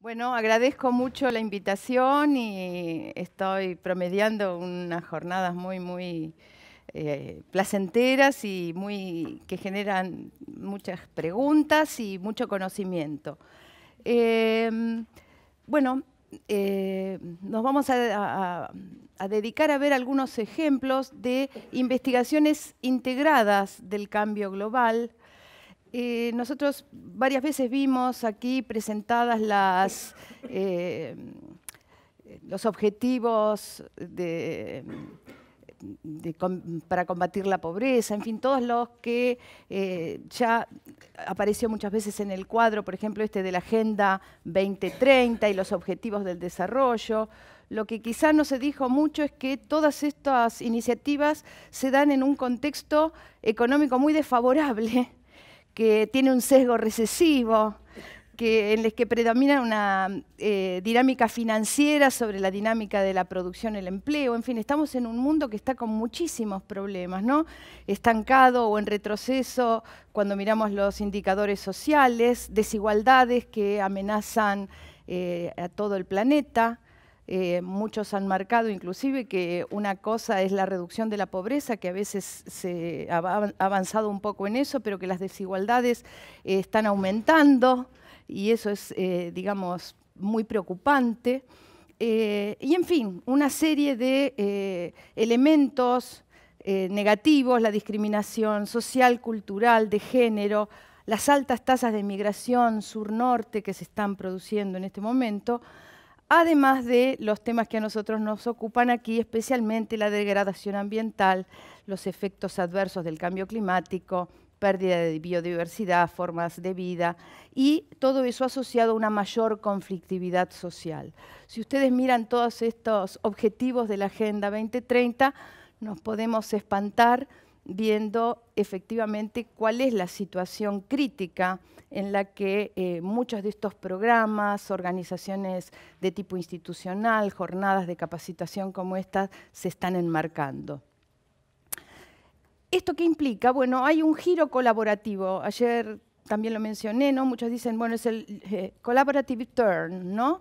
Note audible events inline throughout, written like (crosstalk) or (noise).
Bueno, agradezco mucho la invitación y estoy promediando unas jornadas muy, muy eh, placenteras y muy que generan muchas preguntas y mucho conocimiento. Em, bueno, eh, nos vamos a dedicar a ver algunos ejemplos de investigaciones integradas del cambio global eh, nosotros varias veces vimos aquí presentadas las, eh, los objetivos para combatir la pobreza, en fin, todos los que eh, ya apareció muchas veces en el cuadro, por ejemplo, este de la Agenda 2030 y los objetivos del desarrollo. Lo que quizá no se dijo mucho es que todas estas iniciativas se dan en un contexto económico muy desfavorable que tiene un sesgo recesivo, que, en los que predomina una eh, dinámica financiera sobre la dinámica de la producción, el empleo. En fin, estamos en un mundo que está con muchísimos problemas, ¿no? Estancado o en retroceso cuando miramos los indicadores sociales, desigualdades que amenazan eh, a todo el planeta, eh, muchos han marcado inclusive que una cosa es la reducción de la pobreza, que a veces se ha avanzado un poco en eso, pero que las desigualdades eh, están aumentando y eso es, eh, digamos, muy preocupante. y en fin, una serie de elementos negativos, la discriminación social, cultural, de género, las altas tasas de migración sur-norte que se están produciendo en este momento, además de los temas que a nosotros nos ocupan aquí, especialmente la degradación ambiental, los efectos adversos del cambio climático, pérdida de biodiversidad, formas de vida y todo eso asociado a una mayor conflictividad social. Si ustedes miran todos estos objetivos de la Agenda 2030, nos podemos espantar viendo efectivamente cuál es la situación crítica en la que eh, muchos de estos programas, organizaciones de tipo institucional, jornadas de capacitación como esta, se están enmarcando. ¿Esto qué implica? Bueno, hay un giro colaborativo. Ayer también lo mencioné, ¿no? Muchos dicen, bueno, es el eh, collaborative turn, ¿no?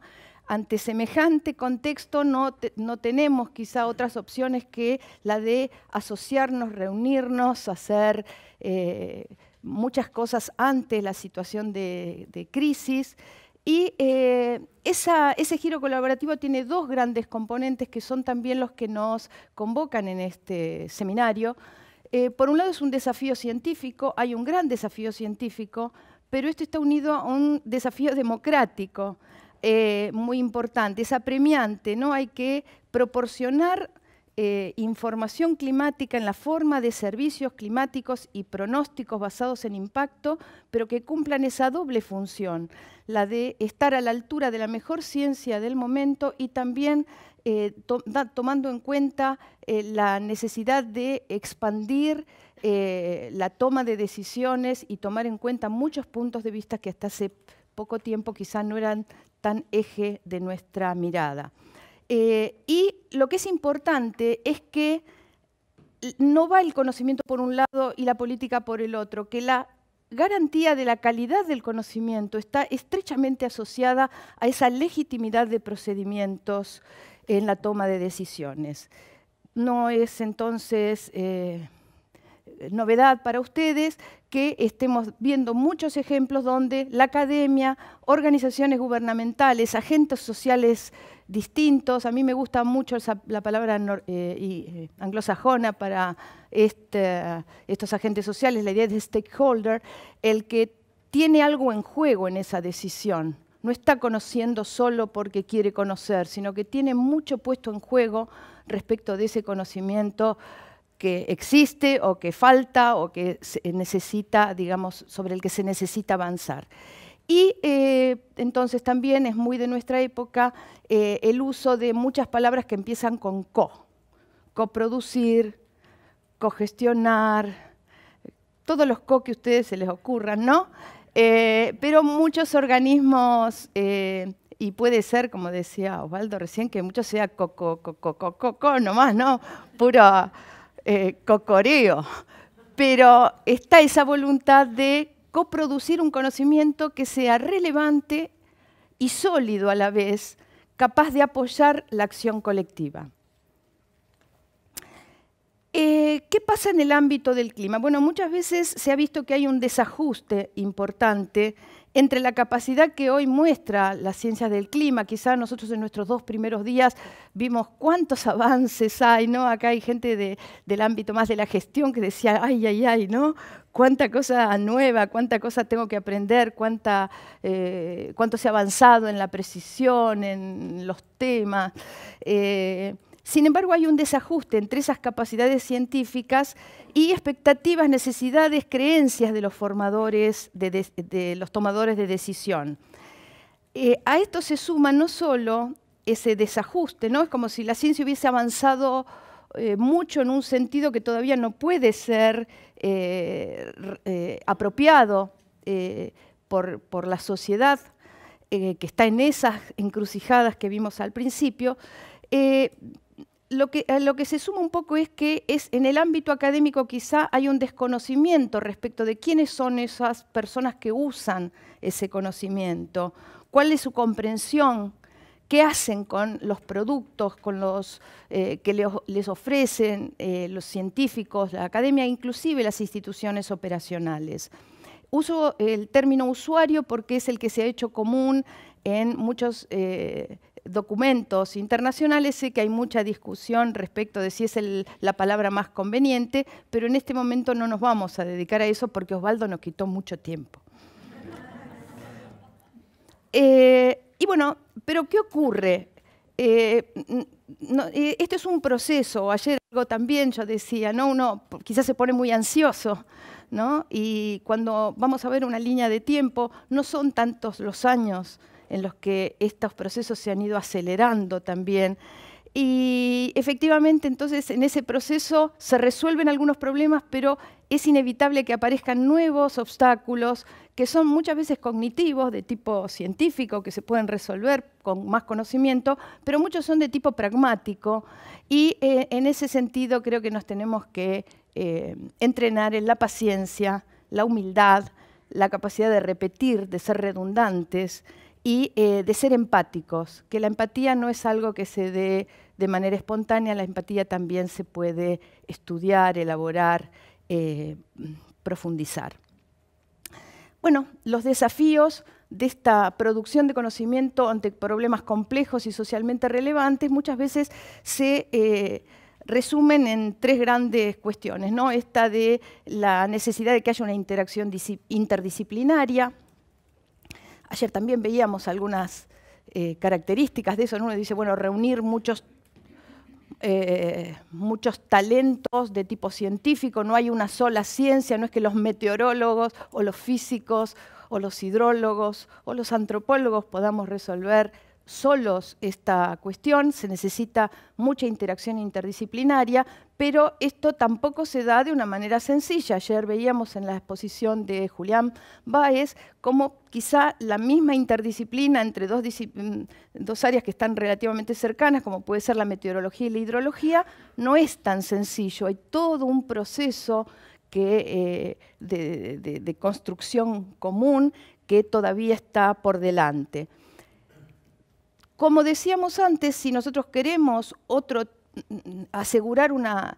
ante semejante contexto no, tenemos quizá otras opciones que la de asociarnos, reunirnos, hacer eh, muchas cosas ante la situación de, crisis. Y eh, ese giro colaborativo tiene dos grandes componentes que son también los que nos convocan en este seminario. Eh, por un lado es un desafío científico, hay un gran desafío científico, pero esto está unido a un desafío democrático, eh, muy importante, es apremiante, ¿no? Hay que proporcionar eh, información climática en la forma de servicios climáticos y pronósticos basados en impacto, pero que cumplan esa doble función, la de estar a la altura de la mejor ciencia del momento y también eh, tomando en cuenta la necesidad de expandir la toma de decisiones y tomar en cuenta muchos puntos de vista que hasta hace poco tiempo quizás no eran tan eje de nuestra mirada. Eh, y lo que es importante es que no va el conocimiento por un lado y la política por el otro, que la garantía de la calidad del conocimiento está estrechamente asociada a esa legitimidad de procedimientos en la toma de decisiones. No es entonces eh, novedad para ustedes que estemos viendo muchos ejemplos donde la academia, organizaciones gubernamentales, agentes sociales distintos, a mí me gusta mucho la palabra eh, eh, anglosajona para este, estos agentes sociales, la idea de stakeholder, el que tiene algo en juego en esa decisión. No está conociendo solo porque quiere conocer, sino que tiene mucho puesto en juego respecto de ese conocimiento que existe o que falta o que se necesita, digamos, sobre el que se necesita avanzar. Y eh, entonces también es muy de nuestra época eh, el uso de muchas palabras que empiezan con co, coproducir, cogestionar, todos los co que a ustedes se les ocurran, ¿no? Eh, pero muchos organismos, y puede ser, como decía Osvaldo recién, que mucho sea co, co, co, co nomás, ¿no? Puro eh, cocoreo, pero está esa voluntad de coproducir un conocimiento que sea relevante y sólido a la vez, capaz de apoyar la acción colectiva. Eh, ¿Qué pasa en el ámbito del clima? Bueno, muchas veces se ha visto que hay un desajuste importante entre la capacidad que hoy muestra la ciencia del clima, quizá nosotros en nuestros dos primeros días vimos cuántos (laughs) avances hay, ¿no? Acá hay gente del ámbito más de la gestión que decía, ay, ay, ay, ¿no? Cuánta cosa nueva, cuánta cosa tengo que aprender, cuánta, eh, cuánto se ha avanzado en la precisión, en los temas. Eh, sin embargo, hay un desajuste entre esas capacidades científicas y expectativas, necesidades, creencias de los formadores, de, los tomadores de decisión. Eh, a esto se suma no solo ese desajuste, ¿no? es como si la ciencia hubiese avanzado eh, mucho en un sentido que todavía no puede ser eh, apropiado por, la sociedad que está en esas encrucijadas que vimos al principio, lo que, se suma un poco es que en el ámbito académico quizá hay un desconocimiento respecto de quiénes son esas personas que usan ese conocimiento, cuál es su comprensión, qué hacen con los productos con los, eh, que les ofrecen eh, los científicos, la academia, inclusive las instituciones operacionales. Uso el término usuario porque es el que se ha hecho común en muchos... Eh, documentos internacionales, sé que hay mucha discusión respecto de si es la palabra más conveniente, pero en este momento no nos vamos a dedicar a eso porque Osvaldo nos quitó mucho tiempo. Eh, y bueno, pero ¿qué ocurre? Eh, eh, esto es un proceso. Ayer algo también yo decía, ¿no? Uno quizás se pone muy ansioso, Y cuando vamos a ver una línea de tiempo, no son tantos los años en los que estos procesos se han ido acelerando también. Y efectivamente, entonces, en ese proceso se resuelven algunos problemas, pero es inevitable que aparezcan nuevos obstáculos que son muchas veces cognitivos, de tipo científico, que se pueden resolver con más conocimiento, pero muchos son de tipo pragmático. Y eh, en ese sentido creo que nos tenemos que eh, entrenar en la paciencia, la humildad, la capacidad de repetir, de ser redundantes y eh, de ser empáticos, que la empatía no es algo que se dé de manera espontánea, la empatía también se puede estudiar, elaborar, eh, profundizar. Bueno, los desafíos de esta producción de conocimiento ante problemas complejos y socialmente relevantes muchas veces se eh, resumen en tres grandes cuestiones. ¿no? Esta de la necesidad de que haya una interacción interdisciplinaria, Ayer también veíamos algunas eh, características de eso. Uno dice, bueno, reunir muchos, eh, muchos talentos de tipo científico, no hay una sola ciencia, no es que los meteorólogos o los físicos o los hidrólogos o los antropólogos podamos resolver solos esta cuestión, se necesita mucha interacción interdisciplinaria, pero esto tampoco se da de una manera sencilla. Ayer veíamos en la exposición de Julián Báez cómo quizá la misma interdisciplina entre dos, mm, áreas que están relativamente cercanas, como puede ser la meteorología y la hidrología, no es tan sencillo. Hay todo un proceso eh, de, de construcción común que todavía está por delante. Como decíamos antes, si nosotros queremos otro tipo asegurar una,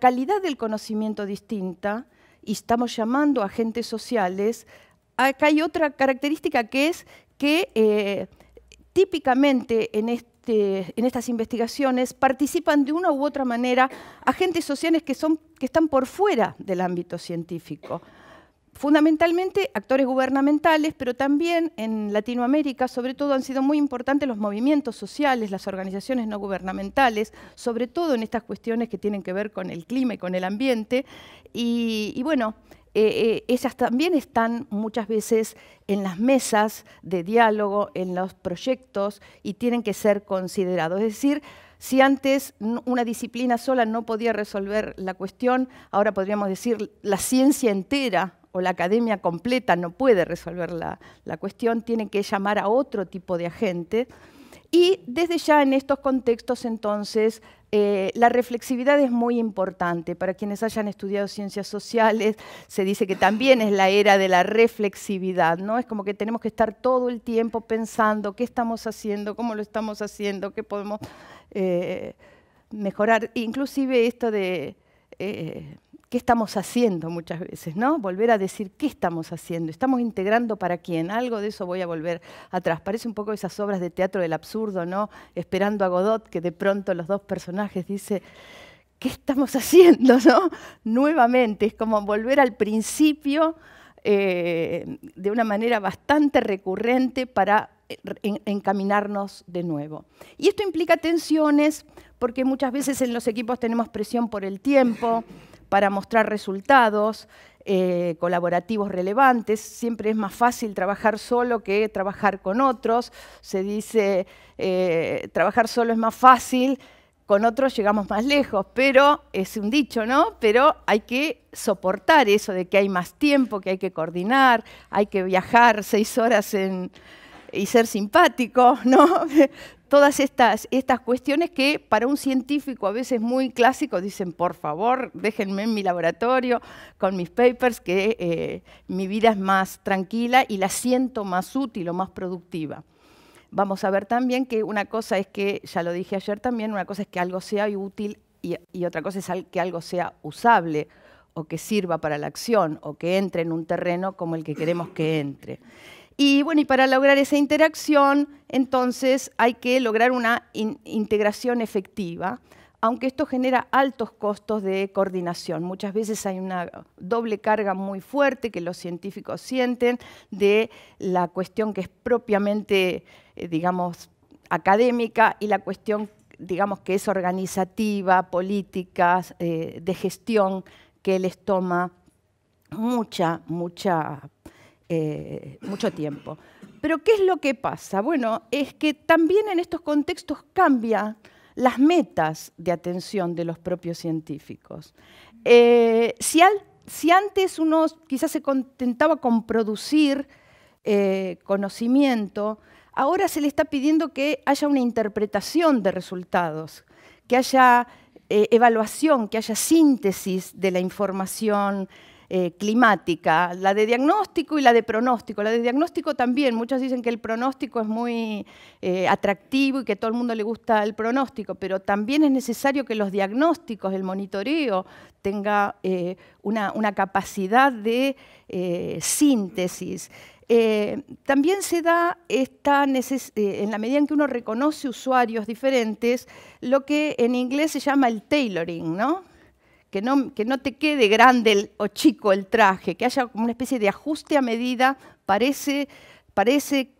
calidad del conocimiento distinta y estamos llamando agentes sociales, acá hay otra característica que es que eh, típicamente este, en, estas investigaciones participan de una u otra manera agentes sociales que están por fuera del ámbito científico fundamentalmente actores gubernamentales, pero también en Latinoamérica, sobre todo, han sido muy importantes los movimientos sociales, las organizaciones no gubernamentales, sobre todo en estas cuestiones que tienen que ver con el clima y con el ambiente. Y, bueno, esas eh, eh, ellas también están muchas veces en las mesas de diálogo, en los proyectos y tienen que ser considerados. Es decir, si antes una disciplina sola no podía resolver la cuestión, ahora podríamos decir la ciencia entera o la academia completa no puede resolver la, cuestión, tiene que llamar a otro tipo de agente. Y desde ya en estos contextos, entonces, eh, la reflexividad es muy importante. Para quienes hayan estudiado ciencias sociales, se dice que también es la era de la reflexividad, ¿no? Es como que tenemos que estar todo el tiempo pensando qué estamos haciendo, cómo lo estamos haciendo, qué podemos eh, mejorar. Inclusive esto de... Eh, qué estamos haciendo muchas veces, ¿no? Volver a decir qué estamos haciendo, estamos integrando para quién, algo de eso voy a volver atrás. Parece un poco esas obras de teatro del absurdo, ¿no? Esperando a Godot, que de pronto los dos personajes dice, ¿qué estamos (laughs) haciendo, no? Nuevamente, es como volver al principio eh, de una manera bastante recurrente para encaminarnos de nuevo. Y esto implica tensiones, porque muchas veces en los equipos tenemos presión por el tiempo, para mostrar resultados eh, colaborativos relevantes. Siempre es más fácil trabajar solo que trabajar con otros. Se dice, eh, trabajar solo es más fácil, con otros llegamos más lejos, pero es un dicho, ¿no? Pero hay que soportar eso de que hay más tiempo, que hay que coordinar, hay que viajar seis horas en, y ser simpático, ¿no? (laughs) Todas estas, estas cuestiones que para un científico a veces muy clásico dicen, por favor, déjenme en mi laboratorio con mis papers, que eh, mi vida es más tranquila y la siento más útil o más productiva. Vamos a ver también que una cosa es que, ya lo dije ayer también, una cosa es que algo sea útil y, y otra cosa es que algo sea usable o que sirva para la acción o que entre en un terreno como el que queremos que entre. Y bueno, y para lograr esa interacción, entonces hay que lograr una integración efectiva, aunque esto genera altos costos de coordinación. Muchas veces hay una doble carga muy fuerte que los científicos sienten de la cuestión que es propiamente, eh, digamos, académica y la cuestión, digamos, que es organizativa, políticas, eh, de gestión, que les toma mucha, mucha eh, mucho tiempo. Pero ¿qué es lo que pasa? Bueno, es que también en estos contextos cambian las metas de atención de los propios científicos. Eh, si, antes uno quizás se contentaba con producir eh, conocimiento, ahora se le está pidiendo que haya una interpretación de resultados, que haya evaluación, que haya síntesis de la información eh, climática, la de diagnóstico y la de pronóstico. La de diagnóstico también, muchos dicen que el pronóstico es muy eh, atractivo y que todo el mundo le gusta el pronóstico, pero también es necesario que los diagnósticos, el monitoreo, tenga eh, una, capacidad de síntesis. también se da esta en la medida en que uno reconoce usuarios diferentes, lo que en inglés se llama el tailoring, ¿no? que no, te quede grande o chico el traje, que haya como una especie de ajuste a medida, parece, parece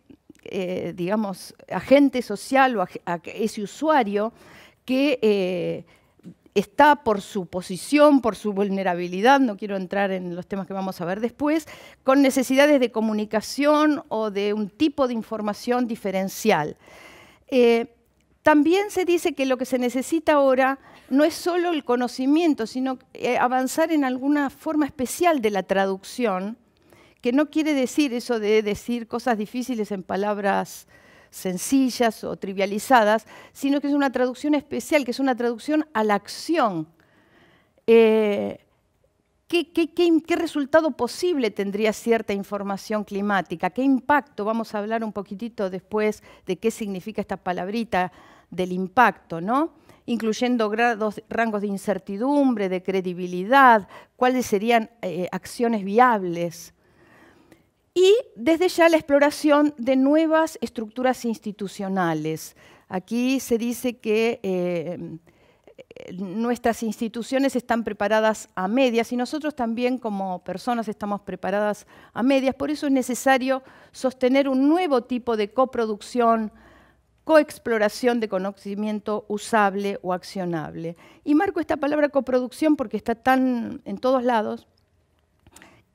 eh, digamos, agente social o ese usuario que eh, está por su posición, por su vulnerabilidad, no quiero entrar en los temas que vamos a ver después, con necesidades de comunicación o de un tipo de información diferencial. Eh, también se dice que lo que se necesita ahora no es solo el conocimiento, sino eh, avanzar en alguna forma especial de la traducción, que no quiere decir eso de decir cosas difíciles en palabras sencillas o trivializadas, sino que es una traducción especial, que es una traducción a la acción. Eh, ¿qué, resultado posible tendría cierta información climática? ¿Qué impacto? Vamos a hablar un poquitito después de qué significa esta palabrita del impacto, ¿no? incluyendo grados, rangos de incertidumbre, de credibilidad, cuáles serían eh, acciones viables. Y desde ya la exploración de nuevas estructuras institucionales. Aquí se dice que eh, nuestras instituciones están preparadas a medias y nosotros también como personas estamos preparadas a medias. Por eso es necesario sostener un nuevo tipo de coproducción, coexploración de conocimiento usable o accionable. Y marco esta palabra coproducción porque está tan en todos lados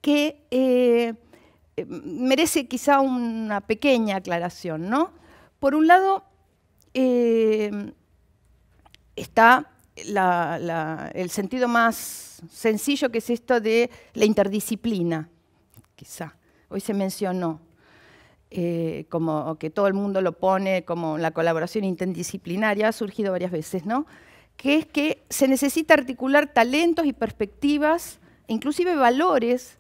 que eh, merece quizá una pequeña aclaración. ¿no? Por un lado, eh, está el sentido más sencillo que es esto de la interdisciplina, quizá. Hoy se mencionó eh, como que todo el mundo lo pone como la colaboración interdisciplinaria, ha surgido varias veces, ¿no? Que es que se necesita articular talentos y perspectivas, inclusive valores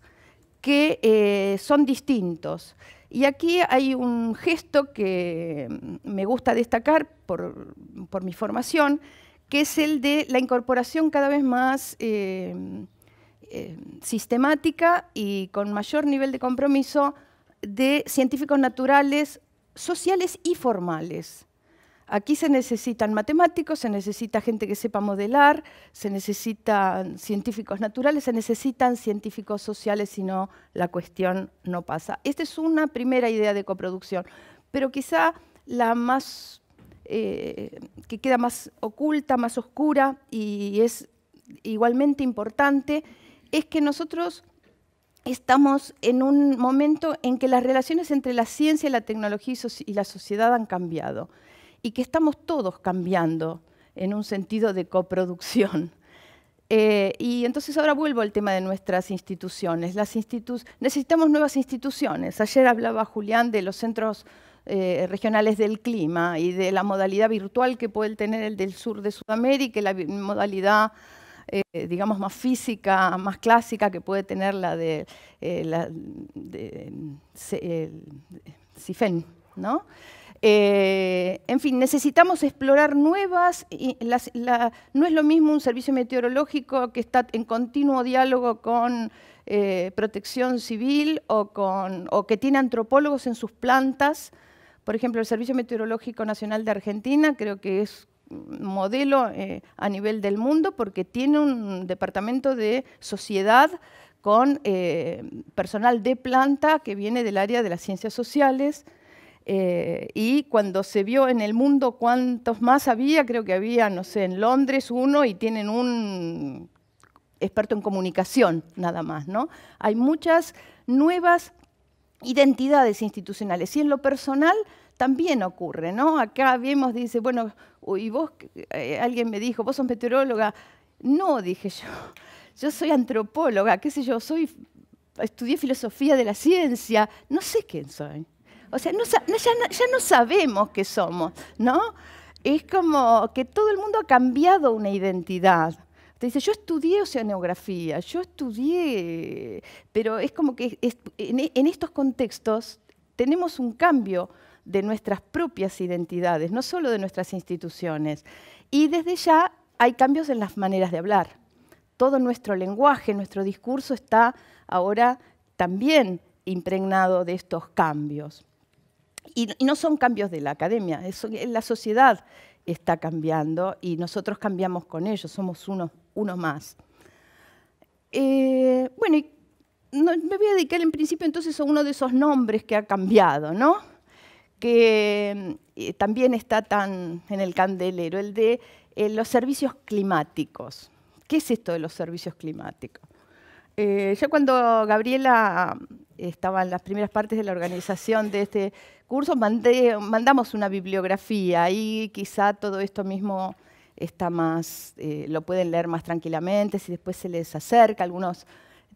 que eh, son distintos. Y aquí hay un gesto que me gusta destacar por, por mi formación, que es el de la incorporación cada vez más em, em, sistemática y con mayor nivel de compromiso de científicos naturales, sociales y formales. Aquí se necesitan matemáticos, se necesita gente que sepa modelar, se necesitan científicos naturales, se necesitan científicos sociales, si no la cuestión no pasa. Esta es una primera idea de coproducción, pero quizá la más eh, que queda más oculta, más oscura y es igualmente importante, es que nosotros estamos en un momento en que las relaciones entre la ciencia, la tecnología y, la sociedad han cambiado y que estamos todos cambiando en un sentido de coproducción. (laughs) Eh, y entonces ahora vuelvo al tema de nuestras instituciones. Las necesitamos nuevas instituciones. Ayer hablaba Julián de los centros eh, regionales del clima y de la modalidad virtual que puede tener el del sur de Sudamérica y la modalidad, eh, digamos, más física, más clásica que puede tener la de, CIFEN, eh, en fin, necesitamos explorar nuevas, y no es lo mismo un servicio meteorológico que está en continuo diálogo con protección civil o que tiene antropólogos en sus plantas por ejemplo, el Servicio Meteorológico Nacional de Argentina creo que es modelo eh, a nivel del mundo porque tiene un departamento de sociedad con eh, personal de planta que viene del área de las ciencias sociales. Eh, y cuando se vio en el mundo cuántos más había, creo que había, no sé, en Londres uno y tienen un experto en comunicación nada más, ¿no? Hay muchas nuevas identidades institucionales. Y en lo personal también ocurre, ¿no? Acá vemos, dice, bueno, y vos, eh, alguien me dijo, vos sos meteoróloga. No, dije yo, (laughs) yo soy antropóloga, qué sé yo, soy, estudié filosofía de la ciencia, no sé quién soy. O sea, ya, no, ya no sabemos qué somos, ¿no? Es como que todo el mundo ha cambiado una identidad. Te dice, yo estudié oceanografía, yo estudié, pero es como que en, estos contextos tenemos un cambio de nuestras propias identidades, no solo de nuestras instituciones. Y desde ya hay cambios en las maneras de hablar. Todo nuestro lenguaje, nuestro discurso está ahora también impregnado de estos cambios. Y, no son cambios de la academia, la sociedad está cambiando y nosotros cambiamos con ellos, somos unos uno más. Eh, bueno, me voy a dedicar en principio entonces a uno de esos nombres que ha cambiado, ¿no? Que eh, también está tan en el candelero, el de eh, los servicios climáticos. ¿Qué es esto de los servicios climáticos? ya cuando Gabriela estaba en las primeras partes de la organización de este curso, mandamos una bibliografía y quizá todo esto mismo está más, eh, lo pueden leer más tranquilamente, si después se les acerca algunos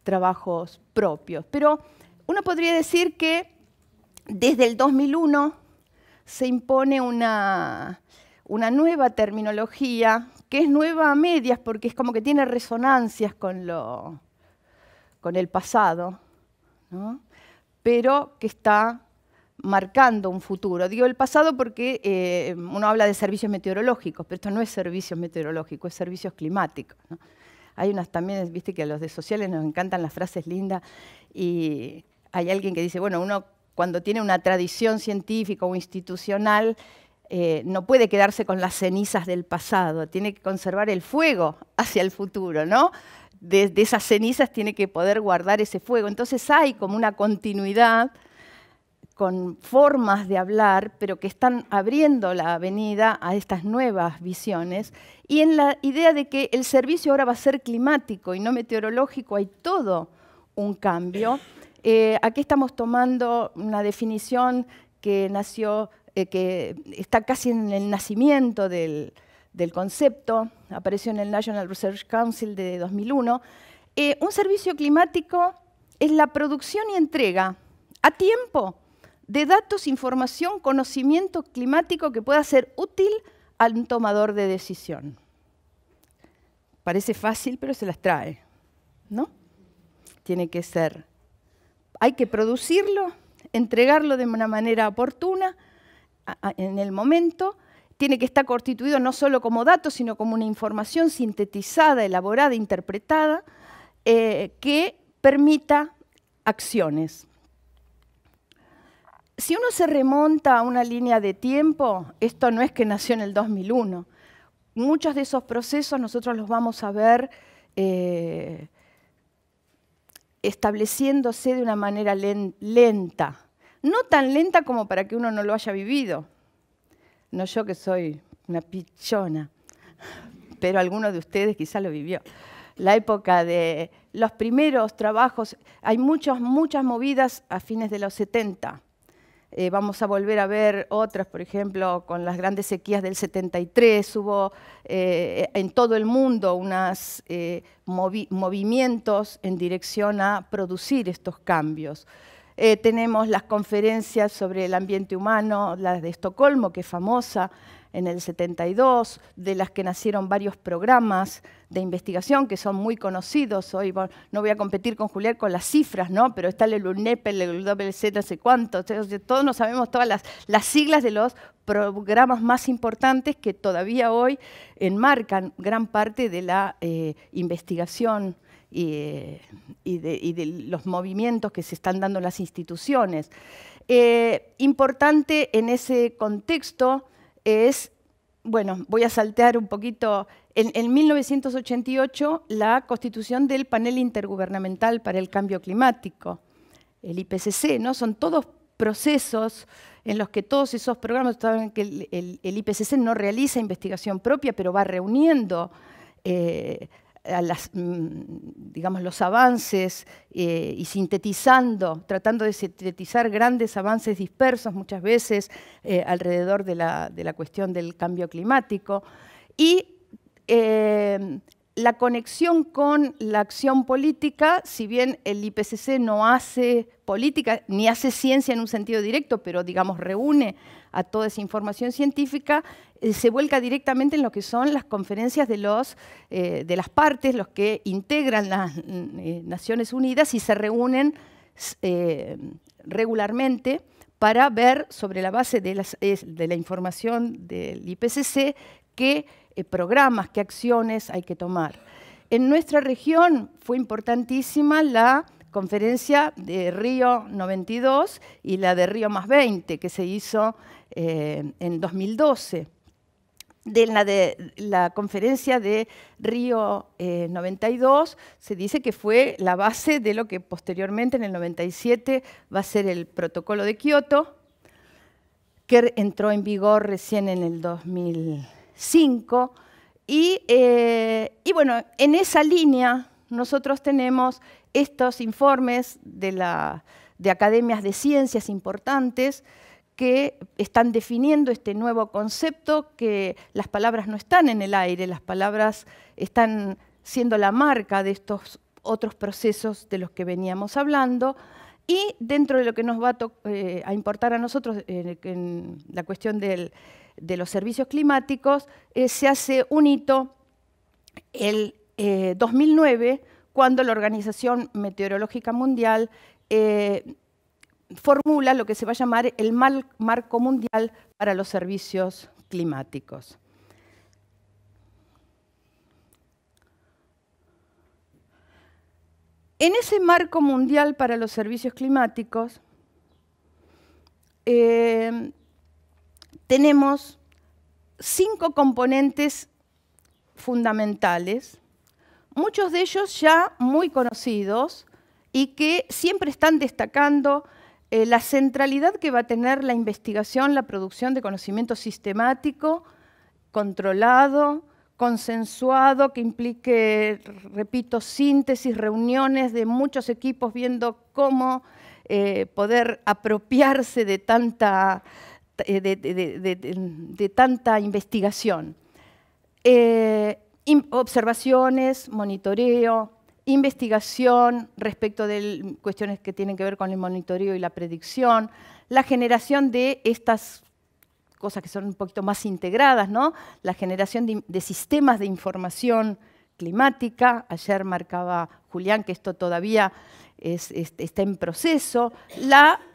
trabajos propios. Pero uno podría decir que desde el 2001 se impone una, nueva terminología, que es nueva a medias porque es como que tiene resonancias con, lo, con el pasado, pero que está marcando un futuro. Digo el pasado porque eh, uno habla de servicios meteorológicos, pero esto no es servicios meteorológicos, es servicios climáticos. Hay unas también, viste que a los de sociales nos encantan las frases lindas y hay alguien que dice, bueno, uno cuando tiene una tradición científica o institucional, eh, no puede quedarse con las cenizas del pasado, tiene que conservar el fuego hacia el futuro, ¿no? de esas cenizas tiene que poder guardar ese fuego. Entonces hay como una continuidad con formas de hablar, pero que están abriendo la avenida a estas nuevas visiones, y en la idea de que el servicio ahora va a ser climático y no meteorológico, hay todo un cambio. Eh, aquí estamos tomando una definición que nació, eh, que está casi en el nacimiento del, concepto, apareció en el National Research Council de 2001. Eh, un servicio climático es la producción y entrega a tiempo de datos, información, conocimiento climático que pueda ser útil al tomador de decisión. Parece fácil, pero se las trae, ¿no? Tiene que ser. Hay que producirlo, entregarlo de una manera oportuna, en el momento, tiene que estar constituido no solo como datos, sino como una información sintetizada, elaborada, interpretada, eh, que permita acciones si uno se remonta a una línea de tiempo, esto no es que nació en el 2001. Muchos de esos procesos nosotros los vamos a ver eh, estableciéndose de una manera lenta. No tan lenta como para que uno no lo haya vivido. No yo que soy una pichona, pero alguno de ustedes quizá lo vivió. La época de los primeros trabajos, hay muchas, muchas movidas a fines de los 70. Eh, vamos a volver a ver otras, por ejemplo, con las grandes sequías del 73, hubo eh, en todo el mundo unos eh, movimientos en dirección a producir estos cambios. tenemos las conferencias sobre el ambiente humano, las de Estocolmo, que es famosa, en el 72, de las que nacieron varios programas de investigación que son muy conocidos hoy. no voy a competir con Julián con las cifras, ¿no? pero está el UNEP, el WC, no sé cuántos. Todos nos sabemos todas las, siglas de los programas más importantes que todavía hoy enmarcan gran parte de la eh, investigación eh, y, de, los movimientos que se están dando en las instituciones. Eh, importante en ese contexto es, bueno, voy a saltear un poquito. En, 1988, la constitución del panel intergubernamental para el cambio climático, el IPCC, ¿no? Son todos procesos en los que todos esos programas, saben que el, IPCC no realiza investigación propia, pero va reuniendo eh, Mm, digamos, los avances eh, y sintetizando, tratando de sintetizar grandes avances dispersos muchas veces eh, alrededor de la, cuestión del cambio climático y em, la conexión con la acción política, si bien el IPCC no hace política ni hace ciencia en un sentido directo, pero digamos reúne a toda esa información científica, eh, se vuelca directamente en lo que son las conferencias de, eh, las partes, los que integran las mm, eh, Naciones Unidas y se reúnen regularmente para ver sobre la base de, de la información del IPCC qué programas, qué acciones hay que tomar. En nuestra región fue importantísima la conferencia de Río 92 y la de Río más 20 que se hizo eh, en 2012, de la, conferencia de Río 92, eh, se dice que fue la base de lo que posteriormente en el 97 va a ser el protocolo de Kioto, que entró en vigor recién en el 2005. Eh, y, bueno, en esa línea nosotros tenemos estos informes de academias de ciencias importantes, que están definiendo este nuevo concepto, que las palabras no están en el aire, las palabras están siendo la marca de estos otros procesos de los que veníamos hablando. Y dentro de lo que nos va a, eh, importar a nosotros eh, en la cuestión de los servicios climáticos, eh, se hace un hito el 2009, cuando la Organización Meteorológica Mundial formula lo que se va a llamar el marco mundial para los servicios climáticos. En ese marco mundial para los servicios climáticos eh, tenemos cinco componentes fundamentales, muchos de ellos ya muy conocidos y que siempre están destacando eh, la centralidad que va a tener la investigación, la producción de conocimiento sistemático, controlado, consensuado, que implique, repito, síntesis, reuniones de muchos equipos viendo cómo eh, poder apropiarse de tanta, eh, de, tanta investigación. observaciones, monitoreo, investigación respecto de cuestiones que tienen que ver con el monitoreo y la predicción, la generación de estas cosas que son un poquito más integradas, ¿no? la generación de, sistemas de información climática, ayer marcaba Julián que esto todavía está en proceso,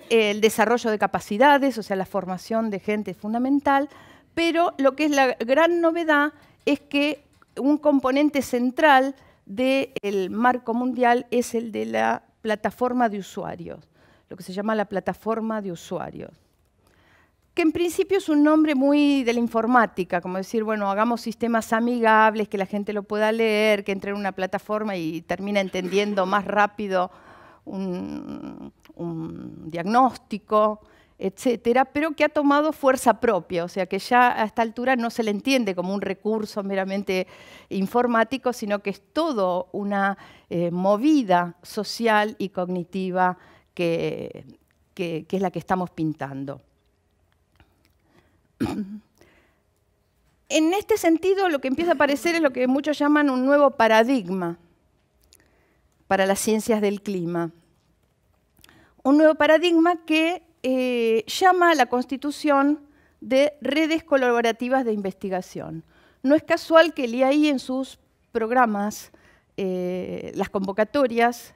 el desarrollo de capacidades, o sea, la formación de gente es fundamental, pero lo que es la gran novedad es que un componente central del marco mundial es el de la plataforma de usuarios, lo que se llama la plataforma de usuarios que en principio es un nombre muy de la informática, como decir, bueno, hagamos sistemas amigables, que la gente lo pueda leer, que entre en una plataforma y termina entendiendo más rápido un diagnóstico etcétera, pero que ha tomado fuerza propia, o sea que ya a esta altura no se le entiende como un recurso meramente informático, sino que es todo una eh, movida social y cognitiva que, que es la que estamos pintando. En este sentido, lo que empieza a aparecer es lo que muchos llaman un nuevo paradigma para las ciencias del clima. Un nuevo paradigma que eh, llama a la constitución de redes colaborativas de investigación. No es casual que el IAI en sus programas, eh, las convocatorias,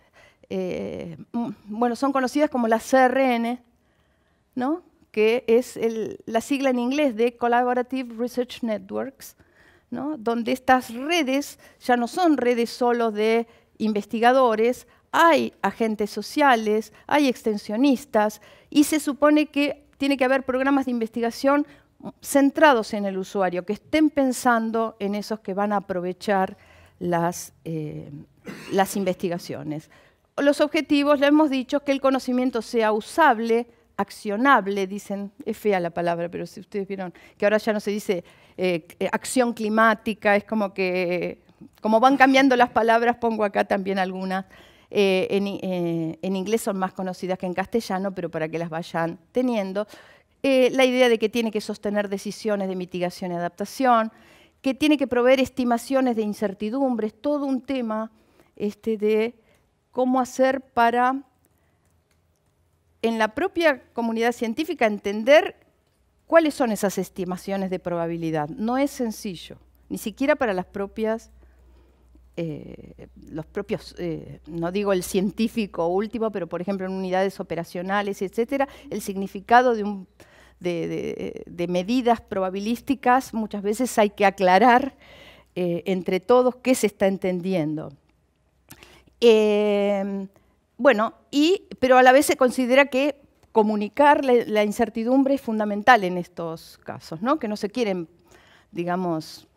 eh, mm, bueno, son conocidas como las CRN, que es la sigla en inglés de Collaborative Research Networks, donde estas redes ya no son redes solo de investigadores, hay agentes sociales, hay extensionistas y se supone que tiene que haber programas de investigación centrados en el usuario, que estén pensando en esos que van a aprovechar las, eh, investigaciones. Los objetivos, lo hemos dicho, que el conocimiento sea usable, accionable, dicen, es fea la palabra, pero si ustedes vieron que ahora ya no se dice eh, eh, acción climática, es como que, como van cambiando las palabras, pongo acá también algunas eh, eh, en, inglés son más conocidas que en castellano, pero para que las vayan teniendo. Eh, la idea de que tiene que sostener decisiones de mitigación y adaptación, que tiene que proveer estimaciones de incertidumbres, todo un tema este, de cómo hacer para, en la propia comunidad científica, entender cuáles son esas estimaciones de probabilidad. No es sencillo, ni siquiera para las propias eh, los propios, eh, no digo el científico último, pero por ejemplo en unidades operacionales, etcétera, el significado de, un, de, medidas probabilísticas muchas veces hay que aclarar eh, entre todos qué se está entendiendo. bueno, y, pero a la vez se considera que comunicar la, la incertidumbre es fundamental en estos casos, ¿no? que no se quieren, digamos,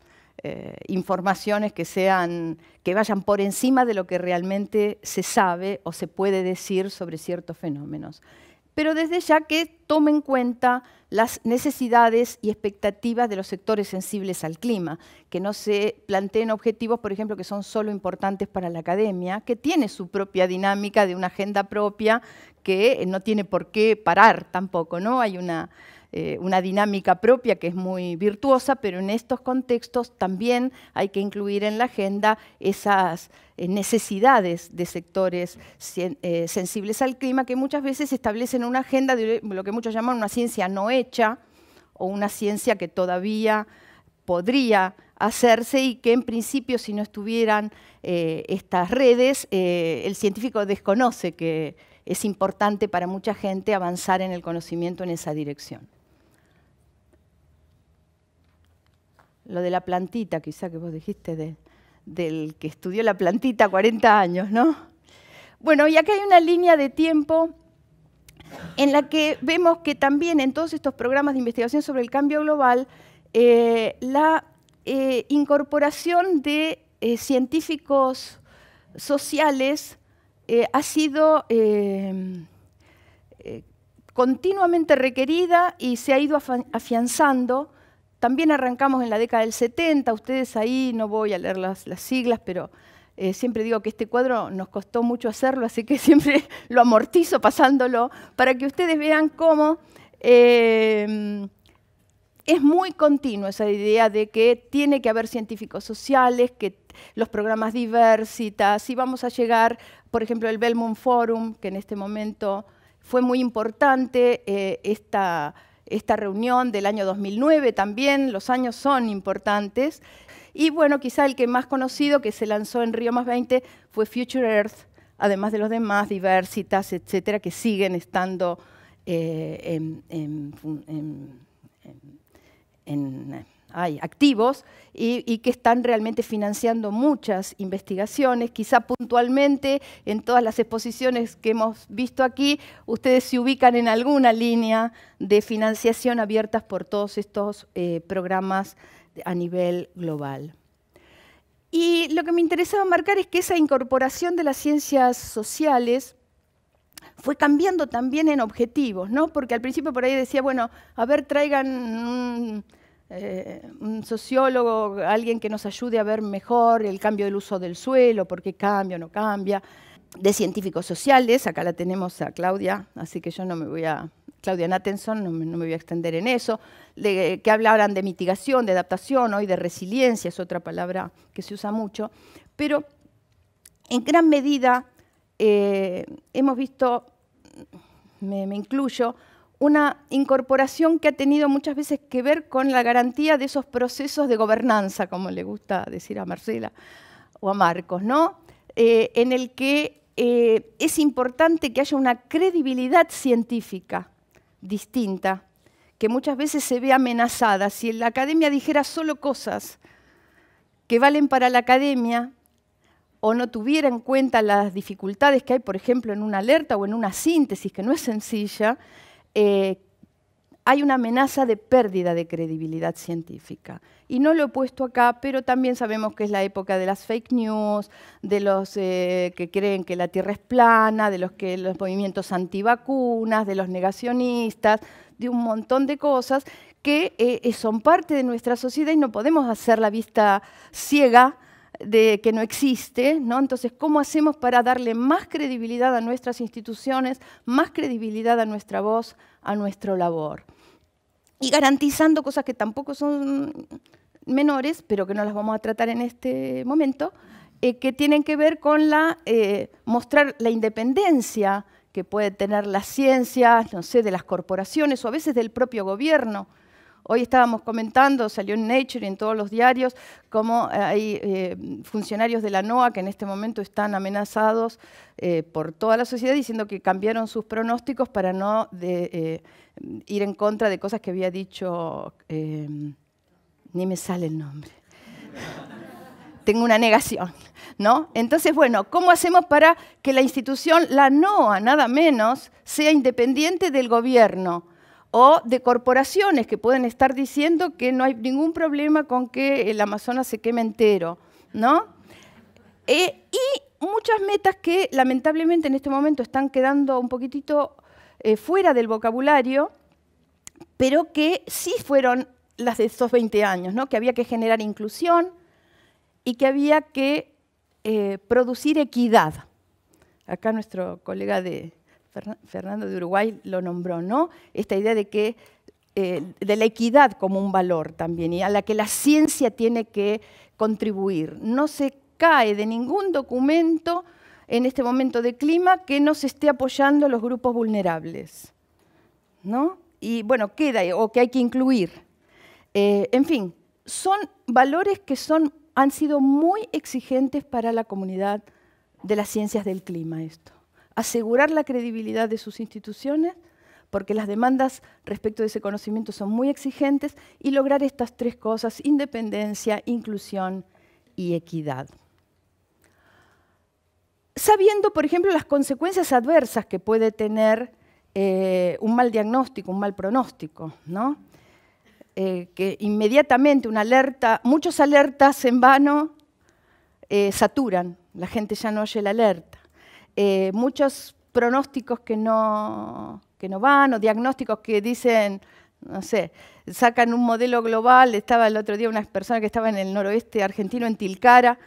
eh, informaciones que, sean, que vayan por encima de lo que realmente se sabe o se puede decir sobre ciertos fenómenos. Pero desde ya que tome en cuenta las necesidades y expectativas de los sectores sensibles al clima, que no se planteen objetivos, por ejemplo, que son solo importantes para la academia, que tiene su propia dinámica de una agenda propia que no tiene por qué parar tampoco, ¿no? Hay una, eh, una dinámica propia que es muy virtuosa, pero en estos contextos también hay que incluir en la agenda esas eh, necesidades de sectores eh, sensibles al clima que muchas veces establecen una agenda de lo que muchos llaman una ciencia no hecha o una ciencia que todavía podría hacerse y que en principio si no estuvieran estas redes, el científico desconoce que es importante para mucha gente avanzar en el conocimiento en esa dirección. lo de la plantita, quizá que vos dijiste, del que estudió la plantita 40 años, ¿no? Bueno, y acá hay una línea de tiempo en la que vemos que también en todos estos programas de investigación sobre el cambio global, eh, la eh, incorporación de eh, científicos sociales ha sido continuamente requerida y se ha ido afianzando también arrancamos en la década del 70, ustedes ahí, no voy a leer las, siglas, pero eh, siempre digo que este cuadro nos costó mucho hacerlo, así que (laughs) siempre lo amortizo pasándolo, para que ustedes vean cómo em, es muy continuo esa idea de que tiene que haber científicos sociales, que los programas diversitas, y vamos a llegar, por ejemplo, el Belmont Forum, que en este momento fue muy importante eh, esta esta reunión del año 2009 también, los años son importantes. Y bueno, quizá el que más conocido que se lanzó en Río Más 20 fue Future Earth, además de los demás, Diversitas, etcétera, que siguen estando eh, en hay activos y, que están realmente financiando muchas investigaciones. Quizá puntualmente en todas las exposiciones que hemos visto aquí, ustedes se ubican en alguna línea de financiación abiertas por todos estos eh, programas a nivel global. Y lo que me interesaba marcar es que esa incorporación de las ciencias sociales fue cambiando también en objetivos, ¿no? Porque al principio por ahí decía, bueno, a ver, traigan... un eh, un sociólogo, alguien que nos ayude a ver mejor el cambio del uso del suelo, por qué cambia o no cambia, de científicos sociales, acá la tenemos a Claudia, así que yo no me voy a, Claudia Nattenson, no me, voy a extender en eso, de, que hablaban de mitigación, de adaptación, hoy de resiliencia, es otra palabra que se usa mucho, pero en gran medida eh, hemos visto, me incluyo, una incorporación que ha tenido muchas veces que ver con la garantía de esos procesos de gobernanza, como le gusta decir a Marcela o a Marcos, ¿no? Eh, en el que eh, es importante que haya una credibilidad científica distinta, que muchas veces se ve amenazada. Si la academia dijera solo cosas que valen para la academia o no tuviera en cuenta las dificultades que hay, por ejemplo, en una alerta o en una síntesis, que no es sencilla, eh, hay una amenaza de pérdida de credibilidad científica. Y no lo he puesto acá, pero también sabemos que es la época de las fake news, de los eh, que creen que la Tierra es plana, de los, que, los movimientos antivacunas, de los negacionistas, de un montón de cosas que eh, son parte de nuestra sociedad y no podemos hacer la vista ciega de que no existe, ¿no? Entonces, ¿cómo hacemos para darle más credibilidad a nuestras instituciones, más credibilidad a nuestra voz, a nuestra labor? Y garantizando cosas que tampoco son menores, pero que no las vamos a tratar en este momento, eh, que tienen que ver con la, eh, mostrar la independencia que puede tener la ciencia, no sé, de las corporaciones o a veces del propio gobierno, Hoy estábamos comentando, salió en Nature y en todos los diarios, cómo eh, hay eh, funcionarios de la NOAA que en este momento están amenazados eh, por toda la sociedad diciendo que cambiaron sus pronósticos para no de, ir en contra de cosas que había dicho, ni me sale el nombre. Tengo una negación, ¿no? Entonces, bueno, ¿cómo hacemos para que la institución, la NOAA nada menos, sea independiente del gobierno? o de corporaciones que pueden estar diciendo que no hay ningún problema con que el Amazonas se queme entero, ¿no? Eh, y muchas metas que lamentablemente en este momento están quedando un poquitito eh, fuera del vocabulario, pero que sí fueron las de esos 20 años, ¿no? que había que generar inclusión y que había que eh, producir equidad. Acá nuestro colega de, Fernando de Uruguay lo nombró, ¿no? Esta idea de que eh, de la equidad como un valor también y a la que la ciencia tiene que contribuir. No se cae de ningún documento en este momento de clima que no se esté apoyando a los grupos vulnerables, ¿no? Y bueno, queda o que hay que incluir. Eh, en fin, son valores que son, han sido muy exigentes para la comunidad de las ciencias del clima esto asegurar la credibilidad de sus instituciones, porque las demandas respecto de ese conocimiento son muy exigentes, y lograr estas tres cosas, independencia, inclusión y equidad. Sabiendo, por ejemplo, las consecuencias adversas que puede tener eh, un mal diagnóstico, un mal pronóstico, eh, que inmediatamente una alerta, muchos alertas en vano eh, saturan, la gente ya no oye la alerta. Eh, muchos pronósticos que no, no van o diagnósticos que dicen, no sé, sacan un modelo global. Estaba el otro día una persona que estaba en el noroeste argentino, en Tilcara,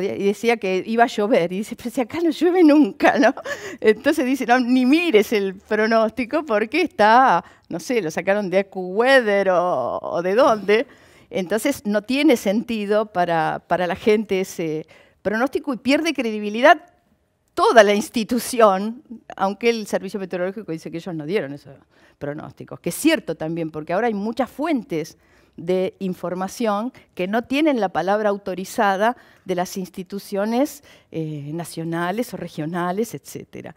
y decía que iba a llover, y dice, pero si acá no llueve nunca, ¿no? Entonces dice, no, ni mires el pronóstico porque está, no sé, lo sacaron de AccuWeather o, de dónde. Entonces no tiene sentido para, para la gente ese pronóstico y pierde credibilidad toda la institución, aunque el Servicio Meteorológico dice que ellos no dieron esos pronósticos, que es cierto también, porque ahora hay muchas fuentes de información que no tienen la palabra autorizada de las instituciones eh, nacionales o regionales, etcétera.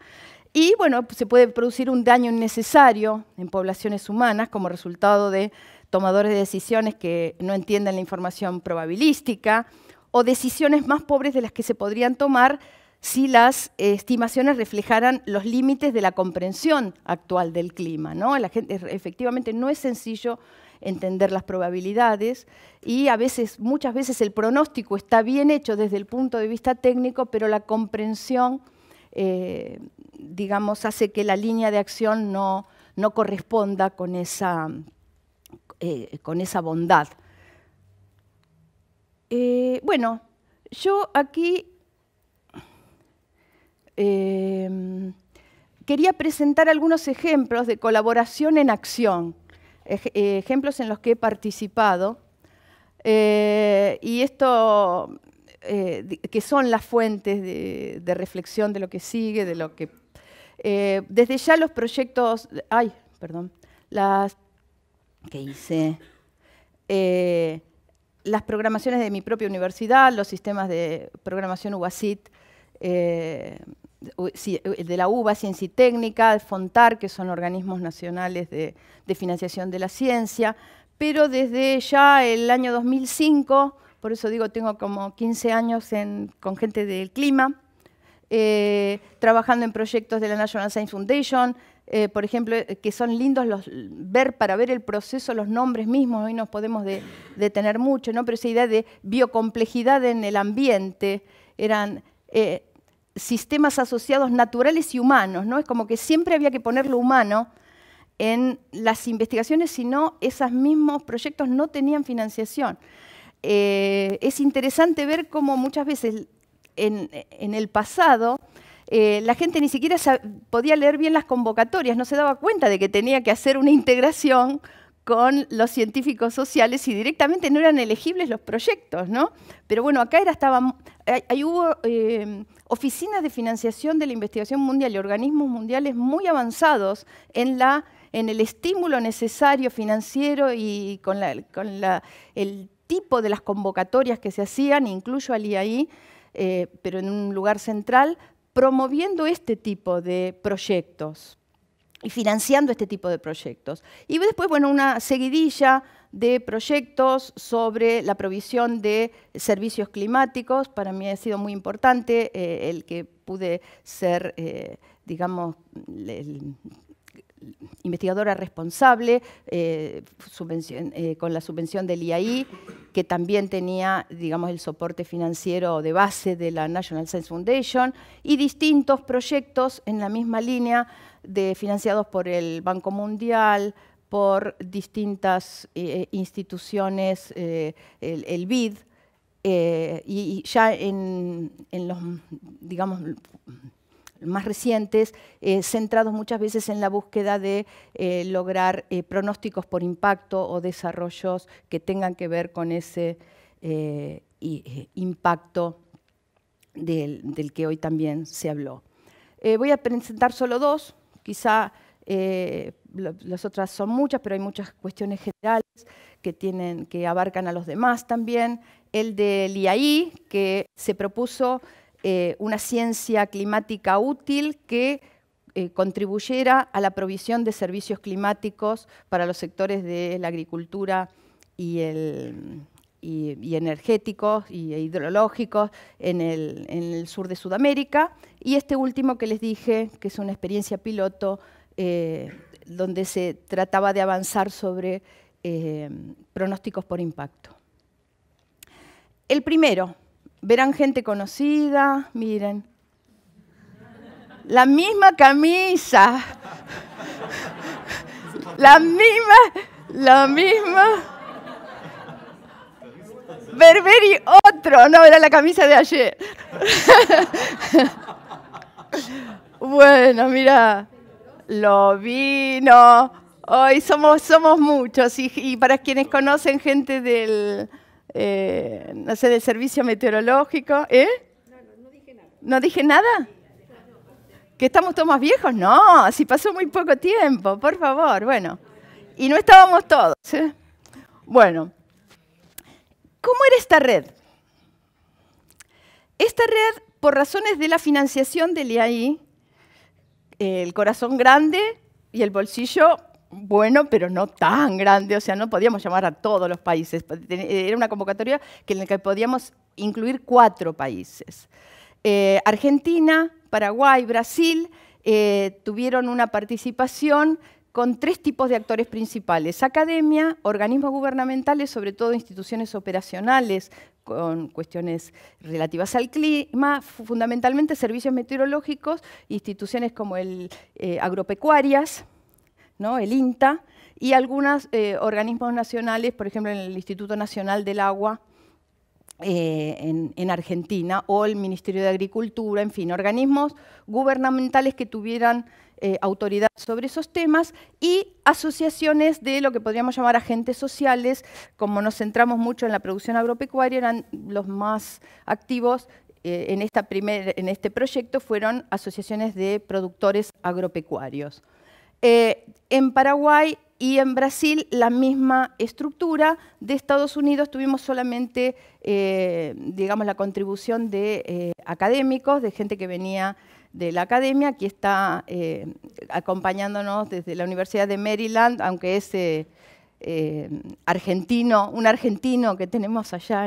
Y bueno, se puede producir un daño innecesario en poblaciones humanas como resultado de tomadores de decisiones que no entienden la información probabilística o decisiones más pobres de las que se podrían tomar si las estimaciones reflejaran los límites de la comprensión actual del clima. efectivamente no es sencillo entender las probabilidades y a veces, muchas veces el pronóstico está bien hecho desde el punto de vista técnico, pero la comprensión, eh, digamos, hace que la línea de acción no, corresponda con esa, eh, con esa bondad. Eh, bueno, yo aquí Em, quería presentar algunos ejemplos de colaboración en acción, eh, ejemplos en los que he participado, eh, y esto eh, que son las fuentes de, reflexión de lo que sigue, de lo que... desde ya los proyectos... Ay, perdón. Las... ¿Qué hice? las programaciones de mi propia universidad, los sistemas de programación UASIT, de la UBA, Ciencia y Técnica, Fontar, que son organismos nacionales de, financiación de la ciencia, pero desde ya el año 2005, por eso digo, tengo como 15 años con gente del clima, eh, trabajando en proyectos de la National Science Foundation, eh, por ejemplo, eh, que son lindos ver para ver el proceso, los nombres mismos, hoy nos podemos detener mucho, pero esa idea de biocomplejidad en el ambiente eran sistemas asociados naturales y humanos, ¿no? Es como que siempre había que poner lo humano en las investigaciones, si no, esos mismos proyectos no tenían financiación. Eh, es interesante ver cómo muchas veces en, el pasado eh, la gente ni siquiera podía leer bien las convocatorias, no se daba cuenta de que tenía que hacer una integración con los científicos sociales y directamente no eran elegibles los proyectos, ¿no? Pero bueno, acá era, estaban hubo em, oficinas de financiación de la investigación mundial y organismos mundiales muy avanzados en la en el estímulo necesario financiero y con, el tipo de las convocatorias que se hacían, incluyo al IAI, eh, pero en un lugar central, promoviendo este tipo de proyectos y financiando este tipo de proyectos. Y después, bueno, una seguidilla de proyectos sobre la provisión de servicios climáticos. Para mí ha sido muy importante eh, el que pude ser, eh, digamos, investigadora responsable eh, con la subvención del IAI, que también tenía, digamos, el soporte financiero de base de la National Science Foundation y distintos proyectos en la misma línea financiados por el Banco Mundial, por distintas eh, eh, instituciones, eh, el, BID, y, ya en, los, digamos, más recientes, centrados muchas veces en la búsqueda de lograr pronósticos por impacto o desarrollos que tengan que ver con ese impacto del, del, que hoy también se habló. voy a presentar solo dos, Quizá eh, las otras son muchas, pero hay muchas cuestiones generales que, tienen, que abarcan a los demás también. El del IAI, que se propuso eh, una ciencia climática útil que eh, contribuyera a la provisión de servicios climáticos para los sectores de la agricultura y el, y, energéticos y e hidrológicos en el, sur de Sudamérica. Y este último que les dije, que es una experiencia piloto, eh, donde se trataba de avanzar sobre eh, pronósticos por impacto. El primero, verán gente conocida, miren, la misma camisa, la misma, la misma Berberi otro, no, era la camisa de ayer. (laughs) bueno, mira, lo vino. Hoy somos, somos muchos y, para quienes conocen gente del, eh, servicio meteorológico, ¿eh? No, dije nada. ¿No dije nada? ¿Que estamos todos más viejos? No, si pasó muy poco tiempo, por favor, bueno. Y no estábamos todos, ¿eh? Bueno, ¿Cómo era esta red? Esta red, por razones de la financiación del IAI, el corazón grande y el bolsillo bueno, pero no tan grande, o sea, no podíamos llamar a todos los países. Era una convocatoria en la que podíamos incluir cuatro países. Eh, Argentina, Paraguay, Brasil eh, tuvieron una participación con tres tipos de actores principales, academia, organismos gubernamentales, sobre todo instituciones operacionales con cuestiones relativas al clima, fundamentalmente servicios meteorológicos, instituciones como el eh, agropecuarias, ¿no? el INTA, y algunos eh, organismos nacionales, por ejemplo, el Instituto Nacional del Agua, eh, en, Argentina o el Ministerio de Agricultura, en fin, organismos gubernamentales que tuvieran eh, autoridad sobre esos temas y asociaciones de lo que podríamos llamar agentes sociales, como nos centramos mucho en la producción agropecuaria, eran los más activos eh, en, esta primer, en este proyecto, fueron asociaciones de productores agropecuarios. Eh, en Paraguay y en Brasil la misma estructura. De Estados Unidos tuvimos solamente, digamos, la contribución de académicos, de gente que venía de la academia. que está eh, acompañándonos desde la Universidad de Maryland, aunque es eh, eh, argentino, un argentino que tenemos allá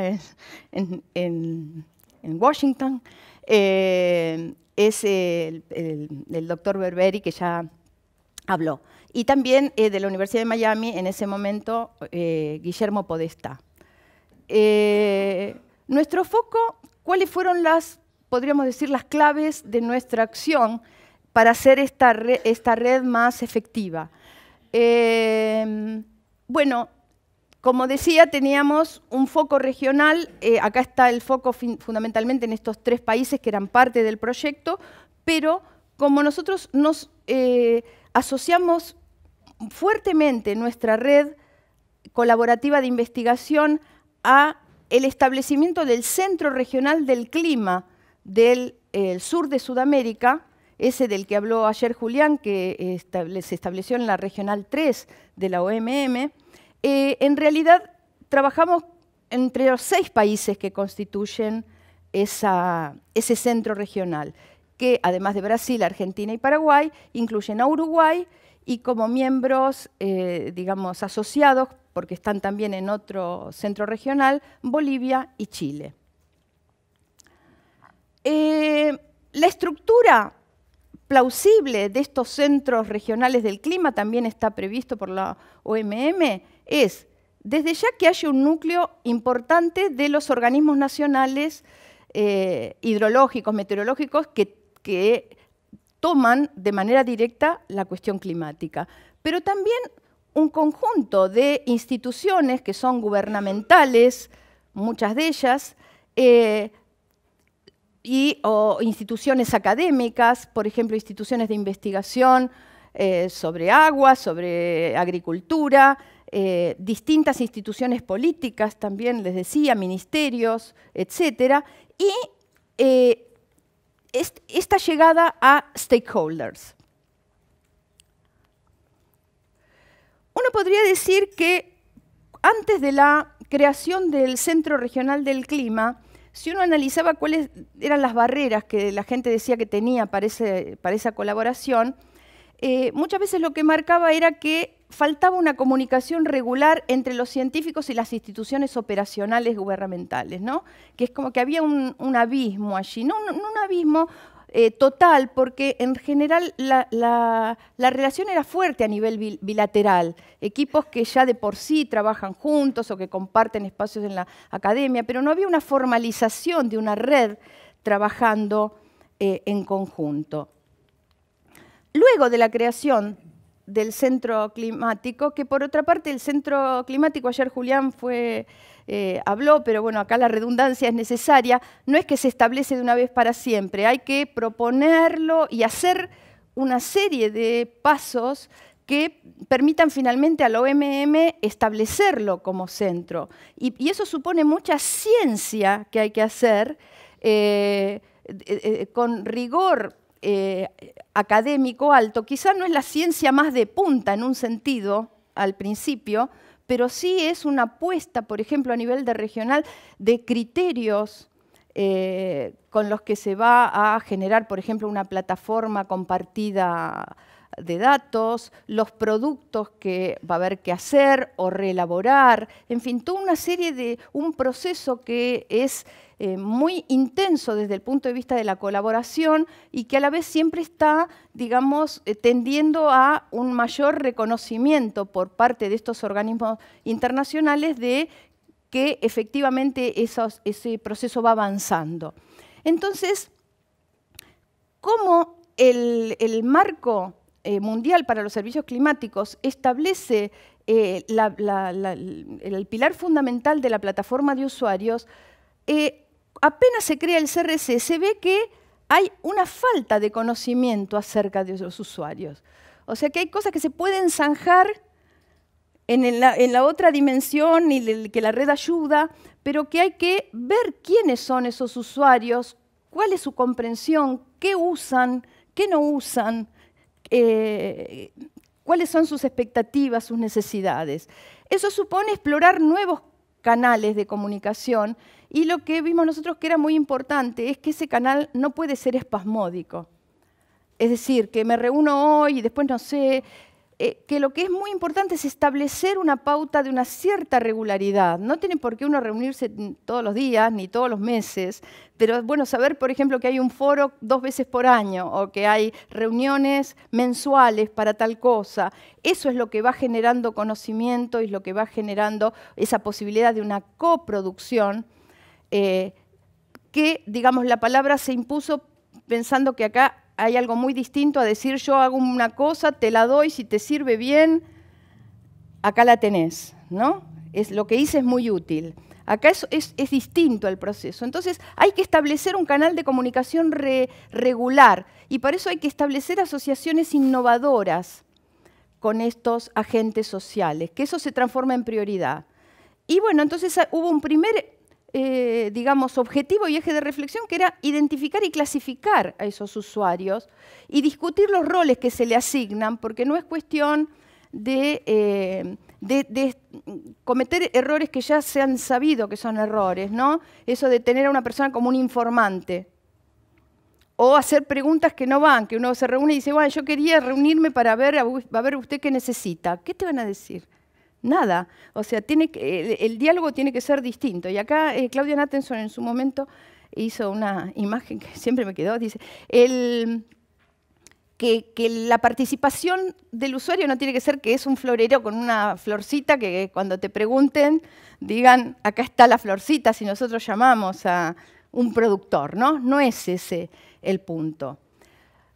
en, Washington. es el, el, doctor Berberi que ya habló. Y también de la Universidad de Miami, en ese momento, Guillermo Podesta. nuestro foco, ¿cuáles fueron las podríamos decir, las claves de nuestra acción para hacer esta, red, esta red más efectiva. Eh, bueno, como decía, teníamos un foco regional, eh, acá está el foco fundamentalmente en estos tres países que eran parte del proyecto, pero como nosotros nos eh, asociamos fuertemente nuestra red colaborativa de investigación a el establecimiento del Centro Regional del Clima, del eh, sur de Sudamérica, ese del que habló ayer Julián, que eh, se estableció en la Regional 3 de la OMM, eh, en realidad trabajamos entre los seis países que constituyen ese centro regional, que además de Brasil, Argentina y Paraguay, incluyen a Uruguay y como miembros, digamos, asociados, porque están también en otro centro regional, Bolivia y Chile. Eh, la estructura plausible de estos centros regionales del clima, también está previsto por la OMM, es desde ya que hay un núcleo importante de los organismos nacionales eh, hidrológicos, meteorológicos, que, toman de manera directa la cuestión climática, pero también un conjunto de instituciones que son gubernamentales, muchas de ellas, eh, y o instituciones académicas, por ejemplo, instituciones de investigación eh, sobre agua, sobre agricultura, eh, distintas instituciones políticas también, les decía, ministerios, etcétera, y eh, esta llegada a stakeholders. Uno podría decir que antes de la creación del Centro Regional del Clima, si uno analizaba cuáles eran las barreras que la gente decía que tenía para, esa colaboración, eh, muchas veces lo que marcaba era que faltaba una comunicación regular entre los científicos y las instituciones operacionales gubernamentales, ¿no? Que es como que había un, abismo allí, no, un abismo, eh, total, porque en general la, relación era fuerte a nivel bilateral. Equipos que ya de por sí trabajan juntos o que comparten espacios en la academia, pero no había una formalización de una red trabajando eh, en conjunto. Luego de la creación del centro climático, que por otra parte el centro climático, ayer Julián fue eh, habló, pero bueno, acá la redundancia es necesaria, no es que se establece de una vez para siempre, hay que proponerlo y hacer una serie de pasos que permitan finalmente al OMM establecerlo como centro. Y, eso supone mucha ciencia que hay que hacer eh, eh, con rigor académico alto. Quizá no es la ciencia más de punta en un sentido al principio, pero sí es una apuesta, por ejemplo, a nivel de regional, de criterios eh, con los que se va a generar, por ejemplo, una plataforma compartida de datos, los productos que va a haber que hacer o reelaborar, en fin, toda una serie de un proceso que es eh, muy intenso desde el punto de vista de la colaboración y que a la vez siempre está, digamos, eh, tendiendo a un mayor reconocimiento por parte de estos organismos internacionales de que efectivamente ese proceso va avanzando. Entonces, ¿cómo el, el marco eh, mundial para los Servicios Climáticos establece eh, el pilar fundamental de la plataforma de usuarios, eh, apenas se crea el CRC, se ve que hay una falta de conocimiento acerca de los usuarios. O sea que hay cosas que se pueden zanjar en la, otra dimensión y que la red ayuda, pero que hay que ver quiénes son esos usuarios, cuál es su comprensión, qué usan, qué no usan, eh, cuáles son sus expectativas, sus necesidades. Eso supone explorar nuevos canales de comunicación y lo que vimos nosotros que era muy importante es que ese canal no puede ser espasmódico. Es decir, que me reúno hoy y después no sé, eh, que lo que es muy importante es establecer una pauta de una cierta regularidad. No tiene por qué uno reunirse todos los días ni todos los meses, pero bueno, saber, por ejemplo, que hay un foro dos veces por año o que hay reuniones mensuales para tal cosa, eso es lo que va generando conocimiento y es lo que va generando esa posibilidad de una coproducción. Eh, que, digamos, la palabra se impuso pensando que acá hay algo muy distinto a decir yo hago una cosa, te la doy, si te sirve bien, acá la tenés, ¿no? Es, lo que hice es muy útil. Acá es, es, distinto el proceso. Entonces hay que establecer un canal de comunicación regular y para eso hay que establecer asociaciones innovadoras con estos agentes sociales, que eso se transforma en prioridad. Y bueno, entonces ah, hubo un primer eh, digamos, objetivo y eje de reflexión, que era identificar y clasificar a esos usuarios y discutir los roles que se le asignan, porque no es cuestión eh, de, cometer errores que ya se han sabido que son errores, ¿no? Eso de tener a una persona como un informante. O hacer preguntas que no van, que uno se reúne y dice, bueno, yo quería reunirme para ver, a, ver usted qué necesita. ¿Qué te van a decir? nada. O sea, el, diálogo tiene que ser distinto. Y acá eh, Claudia Nathanson en su momento hizo una imagen que (laughs) siempre me quedó, dice, que, que, la participación del usuario no tiene que ser que es un florero con una florcita que cuando te pregunten digan, acá está la florcita, si nosotros llamamos a un productor, ¿no? No es ese el punto.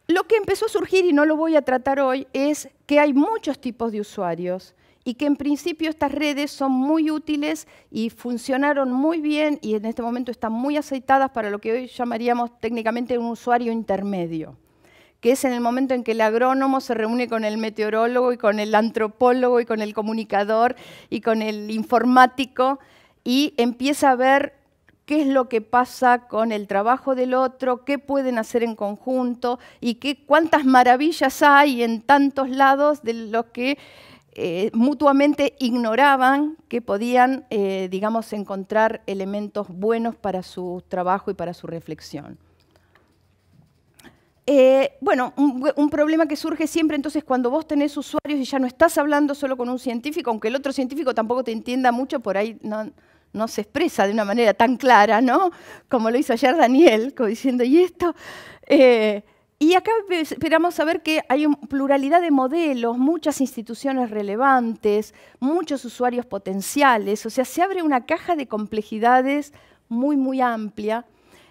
Lo que empezó a surgir, y no lo voy a tratar hoy, es que hay muchos tipos de usuarios y que en principio estas redes son muy útiles y funcionaron muy bien y en este momento están muy aceitadas para lo que hoy llamaríamos técnicamente un usuario intermedio que es en el momento en que el agrónomo se reúne con el meteorólogo y con el antropólogo y con el comunicador y con el informático y empieza a ver qué es lo que pasa con el trabajo del otro, qué pueden hacer en conjunto y qué, cuántas maravillas hay en tantos lados de los que eh, mutuamente ignoraban que podían, eh, digamos, encontrar elementos buenos para su trabajo y para su reflexión. Eh, bueno, un, problema que surge siempre entonces cuando vos tenés usuarios y ya no estás hablando solo con un científico, aunque el otro científico tampoco te entienda mucho, por ahí no, se expresa de una manera tan clara, ¿no? Como lo hizo ayer Daniel, diciendo, ¿y esto? Y acá esperamos saber que hay pluralidad de modelos, muchas instituciones relevantes, muchos usuarios potenciales, o sea, se abre una caja de complejidades muy, muy amplia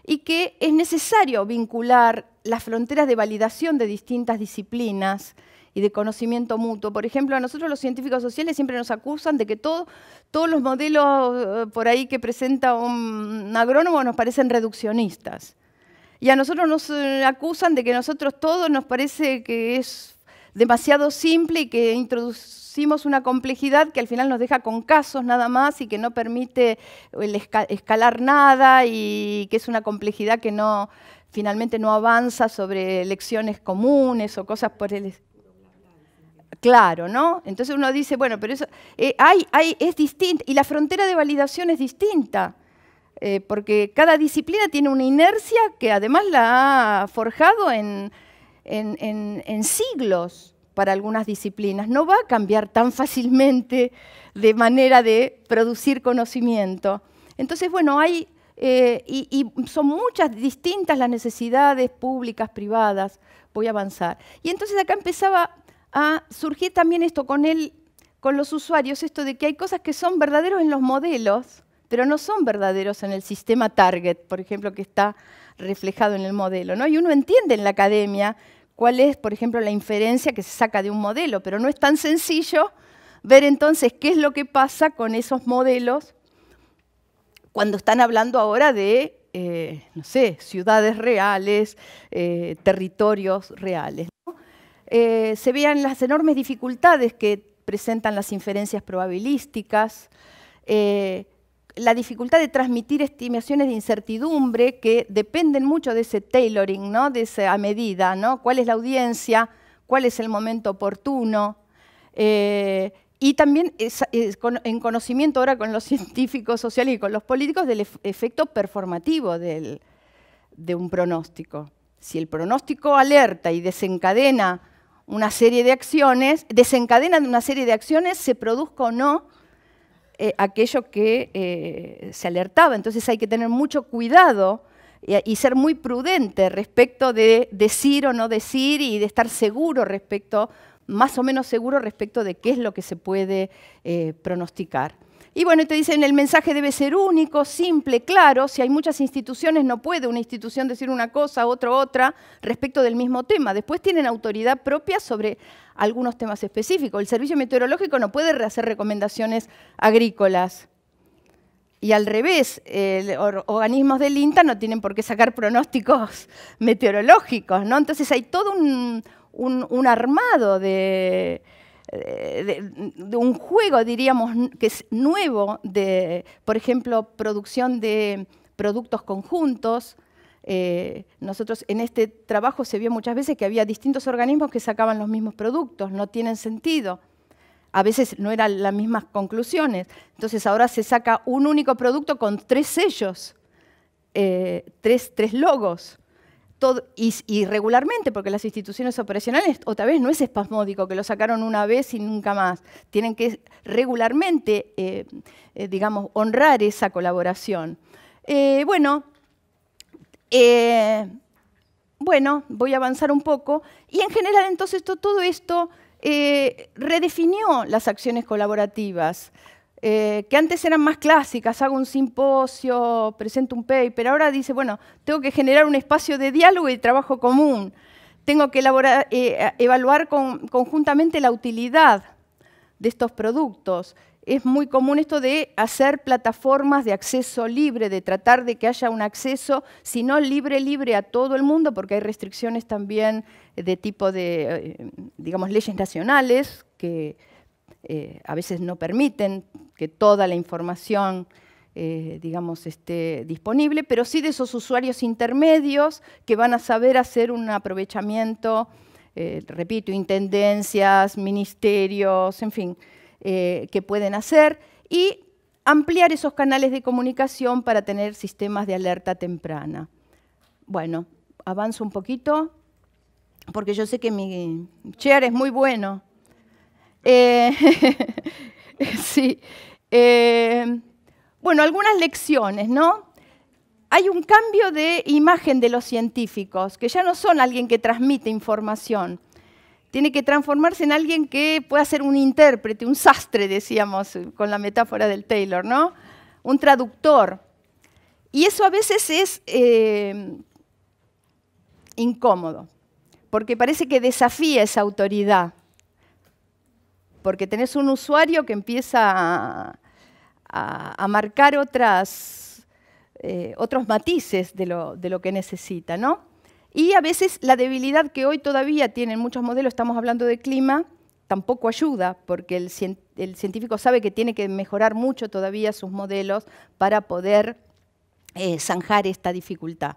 y que es necesario vincular las fronteras de validación de distintas disciplinas y de conocimiento mutuo. Por ejemplo, a nosotros los científicos sociales siempre nos acusan de que todos los modelos eh, por ahí que presenta un agrónomo nos parecen reduccionistas. Y a nosotros nos eh, acusan de que nosotros todos nos parece que es demasiado simple y que introducimos una complejidad que al final nos deja con casos nada más y que no permite escalar nada y que es una complejidad que no finalmente no avanza sobre lecciones comunes o cosas por el claro, ¿no? Entonces uno dice, bueno, pero eso eh, hay, hay, es distinto y la frontera de validación es distinta. Eh, porque cada disciplina tiene una inercia que además la ha forjado en, siglos para algunas disciplinas. No va a cambiar tan fácilmente de manera de producir conocimiento. Entonces, bueno, hay, eh, y, son muchas distintas las necesidades públicas, privadas. Voy a avanzar. Y entonces acá empezaba a surgir también esto con, con los usuarios, esto de que hay cosas que son verdaderos en los modelos, pero no son verdaderos en el sistema target, por ejemplo, que está reflejado en el modelo. ¿no? Y uno entiende en la academia cuál es, por ejemplo, la inferencia que se saca de un modelo, pero no es tan sencillo ver entonces qué es lo que pasa con esos modelos cuando están hablando ahora de, eh, no sé, ciudades reales, eh, territorios reales. Eh, se vean las enormes dificultades que presentan las inferencias probabilísticas, la dificultad de transmitir estimaciones de incertidumbre que dependen mucho de ese tailoring, ¿no? de esa medida, ¿no? cuál es la audiencia, cuál es el momento oportuno. Eh, y también en conocimiento ahora con los (laughs) científicos sociales y con los políticos del efecto performativo de un pronóstico. Si el pronóstico alerta y desencadena una serie de acciones, desencadena una serie de acciones, se produzca o no eh, aquello que eh, se alertaba. Entonces hay que tener mucho cuidado y, ser muy prudente respecto de decir o no decir y de estar seguro respecto, más o menos seguro respecto de qué es lo que se puede eh, pronosticar. Y bueno, te dicen, el mensaje debe ser único, simple, claro. Si hay muchas instituciones, no puede una institución decir una cosa, otra, otra, respecto del mismo tema. Después tienen autoridad propia sobre algunos temas específicos. El servicio meteorológico no puede hacer recomendaciones agrícolas. Y al revés, organismos del INTA no tienen por qué sacar pronósticos (laughs) meteorológicos, ¿no? Entonces hay todo un armado de, eh, de, un juego, diríamos, que es nuevo, de, por ejemplo, producción de productos conjuntos. Eh, nosotros en este trabajo se vio muchas veces que había distintos organismos que sacaban los mismos productos, no tienen sentido. A veces no eran las mismas conclusiones. Entonces ahora se saca un único producto con tres sellos, eh, tres, tres logos y, regularmente, porque las instituciones operacionales otra vez no es espasmódico, que lo sacaron una vez y nunca más. Tienen que regularmente, eh, eh, digamos, honrar esa colaboración. Eh, bueno, bueno, voy a avanzar un poco. Y en general, entonces, todo, todo esto redefinió las acciones colaborativas. Eh, que antes eran más clásicas, hago un simposio, presento un paper, ahora dice, bueno, tengo que generar un espacio de diálogo y trabajo común, tengo que eh, evaluar conjuntamente la utilidad de estos productos. Es muy común esto de hacer plataformas de acceso libre, de tratar de que haya un acceso, si no libre, libre a todo el mundo, porque hay restricciones también de tipo de, eh, digamos, leyes nacionales que, eh, a veces no permiten que toda la información, eh, digamos, esté disponible, pero sí de esos usuarios intermedios que van a saber hacer un aprovechamiento, eh, repito, intendencias, ministerios, en fin, que pueden hacer, y ampliar esos canales de comunicación para tener sistemas de alerta temprana. Bueno, avanzo un poquito, porque yo sé que mi chair es muy bueno. Eh, (laughs) sí. Eh, bueno, algunas lecciones, ¿no? Hay un cambio de imagen de los científicos, que ya no son alguien que transmite información. Tiene que transformarse en alguien que pueda ser un intérprete, un sastre, decíamos, eh, con la metáfora del Taylor, ¿no? Un traductor. Y eso a veces es incómodo, porque parece que desafía esa autoridad porque tenés un usuario que empieza a, marcar eh, otros matices de lo, que necesita. ¿no? Y a veces la debilidad que hoy todavía tienen muchos modelos, estamos hablando de clima, tampoco ayuda, porque el, científico sabe que tiene que mejorar mucho todavía sus modelos para poder eh, zanjar esta dificultad.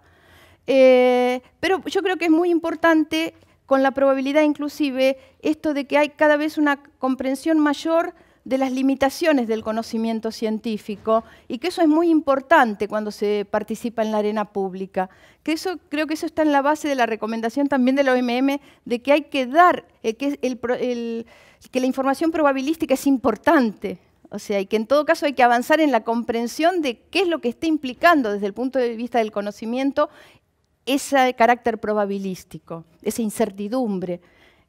Eh, pero yo creo que es muy importante con la probabilidad inclusive esto de que hay cada vez una comprensión mayor de las limitaciones del conocimiento científico y que eso es muy importante cuando se participa en la arena pública. Que eso, creo que eso está en la base de la recomendación también de la OMM de que hay que dar, eh, que, que la información probabilística es importante. O sea, y que en todo caso hay que avanzar en la comprensión de qué es lo que está implicando desde el punto de vista del conocimiento ese carácter probabilístico, esa incertidumbre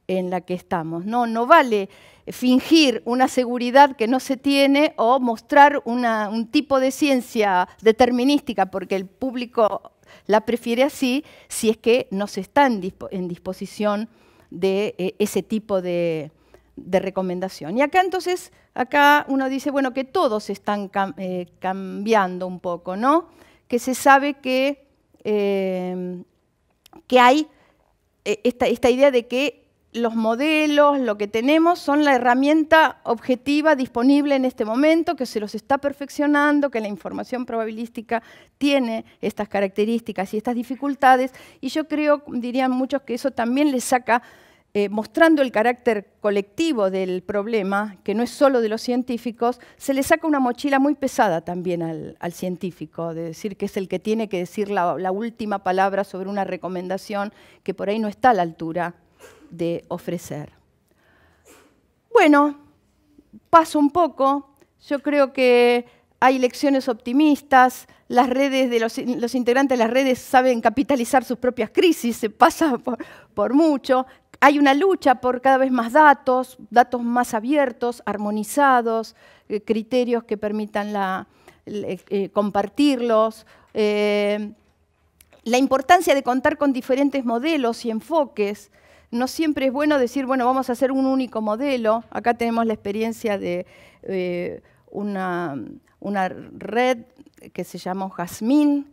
en la que estamos. No, no vale fingir una seguridad que no se tiene o mostrar un tipo de ciencia determinística, porque el público la prefiere así, si es que no se está en, disposición de eh, ese tipo de, recomendación. Y acá entonces, acá uno dice, bueno, que todos están eh, cambiando un poco, ¿no? Que se sabe que Em, que hay eh, esta, esta idea de que los modelos, lo que tenemos, son la herramienta objetiva disponible en este momento, que se los está perfeccionando, que la información probabilística tiene estas características y estas dificultades. Y yo creo, dirían muchos, que eso también le saca eh, mostrando el carácter colectivo del problema, que no es solo de los científicos, se le saca una mochila muy pesada también al, científico, de decir que es el que tiene que decir la, última palabra sobre una recomendación que por ahí no está a la altura de ofrecer. Bueno, paso un poco, yo creo que hay lecciones optimistas, las redes de los, integrantes de las redes saben capitalizar sus propias crisis, se pasa por mucho, hay una lucha por cada vez más datos, datos más abiertos, armonizados, eh, criterios que permitan eh, eh, compartirlos. la importancia de contar con diferentes modelos y enfoques. No siempre es bueno decir, bueno, vamos a hacer un único modelo. Acá tenemos la experiencia de una, red que se llamó Jasmine,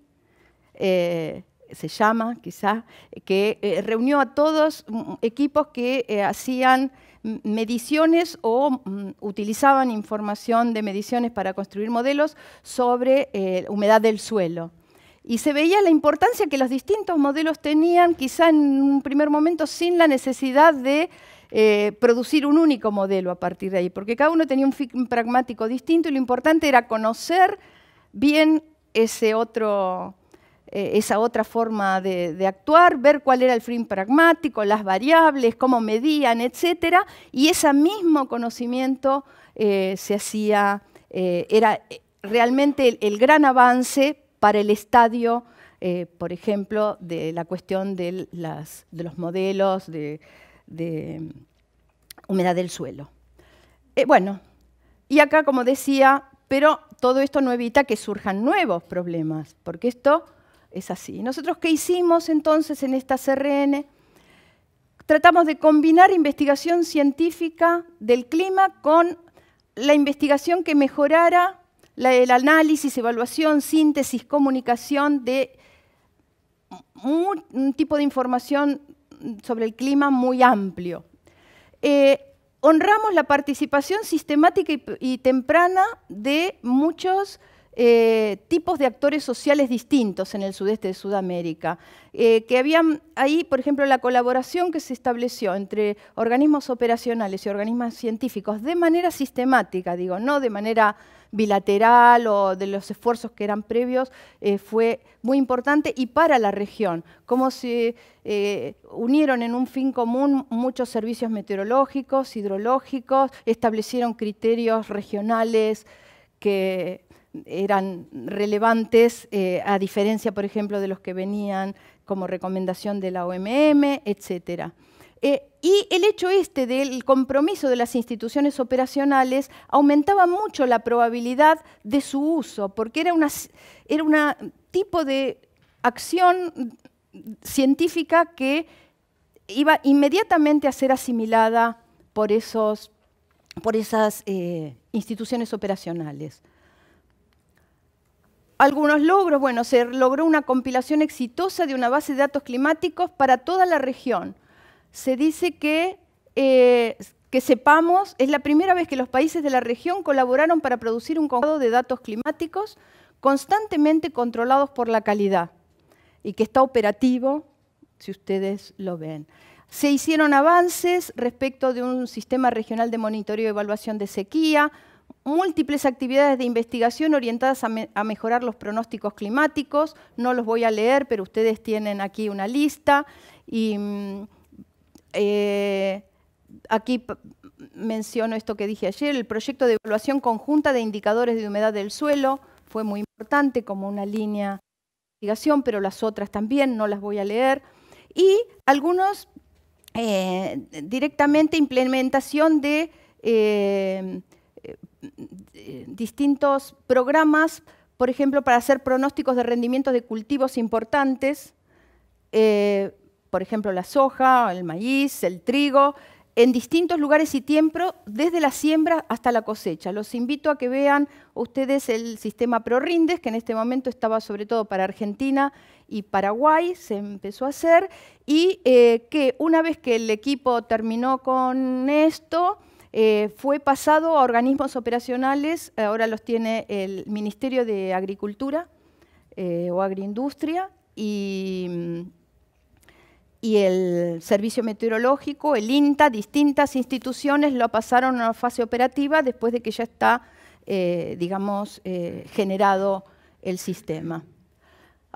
se llama quizás, que eh, reunió a todos mm, equipos que eh, hacían mm, mediciones o mm, utilizaban información de mediciones para construir modelos sobre eh, humedad del suelo. Y se veía la importancia que los distintos modelos tenían, quizá en un primer momento sin la necesidad de producir un único modelo a partir de ahí, porque cada uno tenía un pragmático distinto y lo importante era conocer bien ese otro eh, esa otra forma de, actuar, ver cuál era el frame pragmático, las variables, cómo medían, etc. Y ese mismo conocimiento eh, se hacía, eh, era realmente el, gran avance para el estadio, por ejemplo, de la cuestión de, los modelos de, mm, humedad del suelo. bueno, y acá, como decía, pero todo esto no evita que surjan nuevos problemas, porque esto es así. ¿Nosotros qué hicimos entonces en esta CRN? Tratamos de combinar investigación científica del clima con la investigación que mejorara el análisis, evaluación, síntesis, comunicación de un, tipo de información sobre el clima muy amplio. Eh, honramos la participación sistemática y temprana de muchos eh, tipos de actores sociales distintos en el sudeste de Sudamérica, eh, que habían ahí, por ejemplo, la colaboración que se estableció entre organismos operacionales y organismos científicos de manera sistemática, digo, no de manera bilateral o de los esfuerzos que eran previos, eh, fue muy importante y para la región, como se unieron en un fin común muchos servicios meteorológicos, hidrológicos, establecieron criterios regionales que eran relevantes, eh, a diferencia, por ejemplo, de los que venían como recomendación de la OMM, etc. Eh, y el hecho este del compromiso de las instituciones operacionales aumentaba mucho la probabilidad de su uso, porque era un tipo de acción científica que iba inmediatamente a ser asimilada por, esas eh, instituciones operacionales algunos logros, bueno, se logró una compilación exitosa de una base de datos climáticos para toda la región. Se dice que, eh, que sepamos, es la primera vez que los países de la región colaboraron para producir un conjunto de datos climáticos constantemente controlados por la calidad y que está operativo, si ustedes lo ven. Se hicieron avances respecto de un sistema regional de monitoreo y evaluación de sequía, múltiples actividades de investigación orientadas a, mejorar los pronósticos climáticos. No los voy a leer, pero ustedes tienen aquí una lista. Y mm, eh, aquí menciono esto que dije ayer, el proyecto de evaluación conjunta de indicadores de humedad del suelo fue muy importante como una línea de investigación, pero las otras también, no las voy a leer. Y algunos eh, directamente implementación de... Eh, distintos programas, por ejemplo, para hacer pronósticos de rendimiento de cultivos importantes, eh, por ejemplo, la soja, el maíz, el trigo, en distintos lugares y tiempo, desde la siembra hasta la cosecha. Los invito a que vean ustedes el sistema ProRindes, que en este momento estaba sobre todo para Argentina y Paraguay, se empezó a hacer, y eh, que una vez que el equipo terminó con esto, eh, fue pasado a organismos operacionales, ahora los tiene el Ministerio de Agricultura eh, o Agroindustria y, el Servicio Meteorológico, el INTA, distintas instituciones lo pasaron a una fase operativa después de que ya está, eh, digamos, generado el sistema.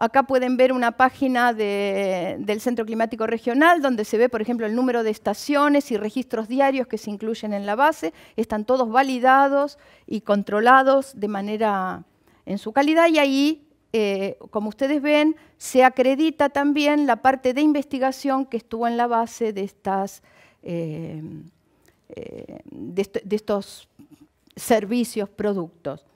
Acá pueden ver una página del Centro Climático Regional donde se ve, por ejemplo, el número de estaciones y registros diarios que se incluyen en la base. Están todos validados y controlados de manera en su calidad y ahí, eh, como ustedes ven, se acredita también la parte de investigación que estuvo en la base de, estas, eh, eh, de estos servicios, productos.